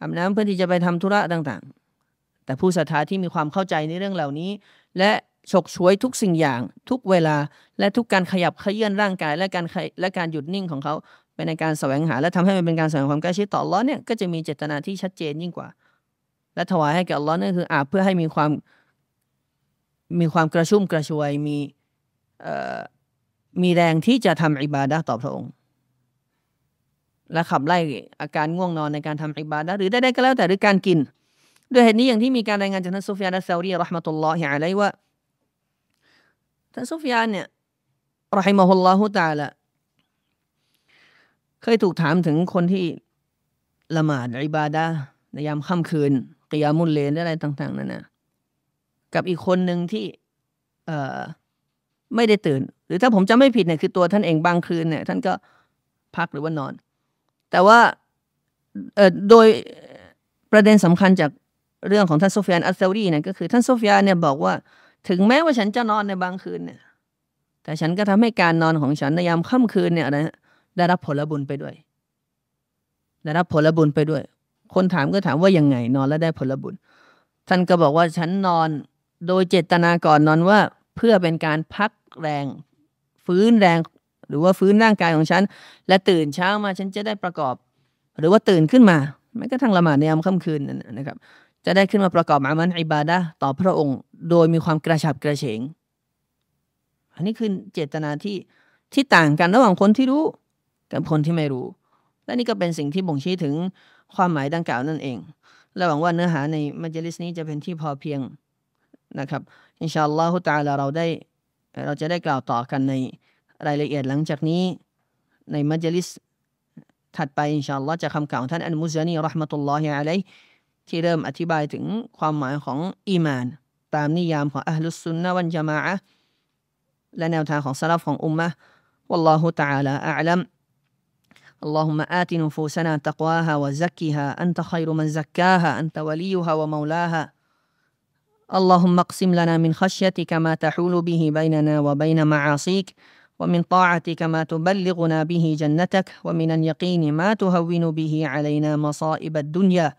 อาบน้ำเพื่อที่จะไปทำธุระต่างๆ แต่ผู้ศรัทธาที่มีความเข้าใจในเรื่องเหล่านี้ และฉกฉวยทุกสิ่งอย่าง ทุกเวลาและทุกการขยับเขยื่อนร่างกายและการและการหยุดนิ่งของเขาไปในการแสวงหา และทำให้มันเป็นการแสวงความใกล้ชิดต่อร้อนเนี่ยก็จะมีเจตนาที่ชัดเจนยิ่งกว่า และถวายให้แก่ร้อนนั่นคือ อาบเพื่อให้มีความมีความกระชุ่มกระชวยมีมีแรงที่จะทำอิบาดะต่อพระองค์และขับไล่อาการง่วงนอนในการทำอิบาดะหรือได้ได้ก็แล้วแต่หรือการกิน ด้วยเหตุนี้อย่างที่มีการรายงานจากท่านซุฟยานะัสซารีรอฮ์มะตุลลอฮิอะลัยว่าท่านซุฟยานเนี่ยรอฮิมะฮุลลอฮุตาละเคยถูกถามถึงคนที่ละหมาดอิบาดะในยามค่ำคืนกิยามุลเลนอะไรต่างๆ นั่นนะกับอีกคนหนึ่งที่เอ่อไม่ได้ตื่น หรือถ้าผมจำไม่ผิดเนี่ยคือตัวท่านเองบางคืนเนี่ย ท่านก็พักหรือว่านอนแต่ว่าโดยประเด็นสำคัญจากเรื่องของท่านโซเฟียนอัสเซอรีเนี่ยก็คือ ท่านโซเฟียเนี่ยบอกว่าถึงแม้ว่าฉันจะนอนในบางคืนเนี่ย แต่ฉันก็ทำให้การนอนของฉันในยามค่ำคืนเนี่ยนะได้รับผลบุญไปด้วยได้รับผลบุญไปด้วย คนถามก็ถามว่ายังไง นอนแล้วได้ผลบุญ ท่านก็บอกว่าฉันนอนโดยเจตนาก่อนนอนว่าเพื่อเป็นการพักแรงฟื้นแรงหรือว่าฟื้นร่างกายของฉัน และตื่นเช้ามาฉันจะได้ประกอบ หรือว่าตื่นขึ้นมาแม้กระทั่งละหมาดในยามค่ำคืนนะครับ จะได้ขึ้นมาประกอบอามันอิบาดะต่อพระองค์ โดยมีความกระฉับกระเฉง อันนี้คือเจตนาที่ที่ต่างกันระหว่างคนที่รู้กับคนที่ไม่รู้ และนี่ก็เป็นสิ่งที่บ่งชี้ถึงความหมายดังกล่าวนั่นเอง และหวังว่าเนื้อหาในมัจลิสนี้จะเป็นที่พอเพียงนะครับอินชาอัลลอฮฺตาลาเราได้เราจะได้กล่าวต่อกันในรายละเอียดหลังจากนี้ในมัจลิสถัดไปอินชาอัลลอฮ์จะคำกล่าวท่านอันมุซานีรอฮ์มะตุลลอฮิอะลัยที่เริ่มอธิบายถึงความหมายของอีมาน اللهم آت نفوسنا تقواها وزكها أنت خير من زكاها أنت وليها ومولاها اللهم اقسم لنا من خشيتك ما تحول به بيننا وبين معاصيك ومن طاعتك ما تبلغنا به جنتك ومن اليقين ما تهون به علينا مصائب الدنيا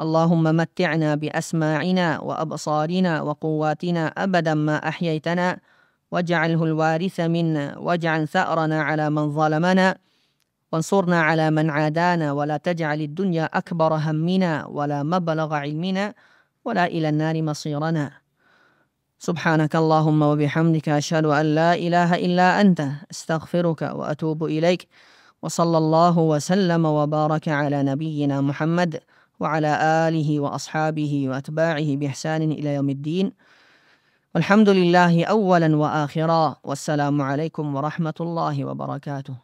اللهم متعنا باسماعنا وابصارنا وقواتنا ابدا ما احييتنا واجعله الوارث منا واجعل ثارنا على من ظلمنا وانصرنا على من عادانا ولا تجعل الدنيا اكبر همنا ولا مبلغ علمنا ولا الى النار مصيرنا سبحانك اللهم وبحمدك أشهد أن لا إله إلا أنت أستغفرك وأتوب إليك وصلى الله وسلم وبارك على نبينا محمد وعلى آله وأصحابه وأتباعه بإحسان إلى يوم الدين والحمد لله أولا وآخرا والسلام عليكم ورحمة الله وبركاته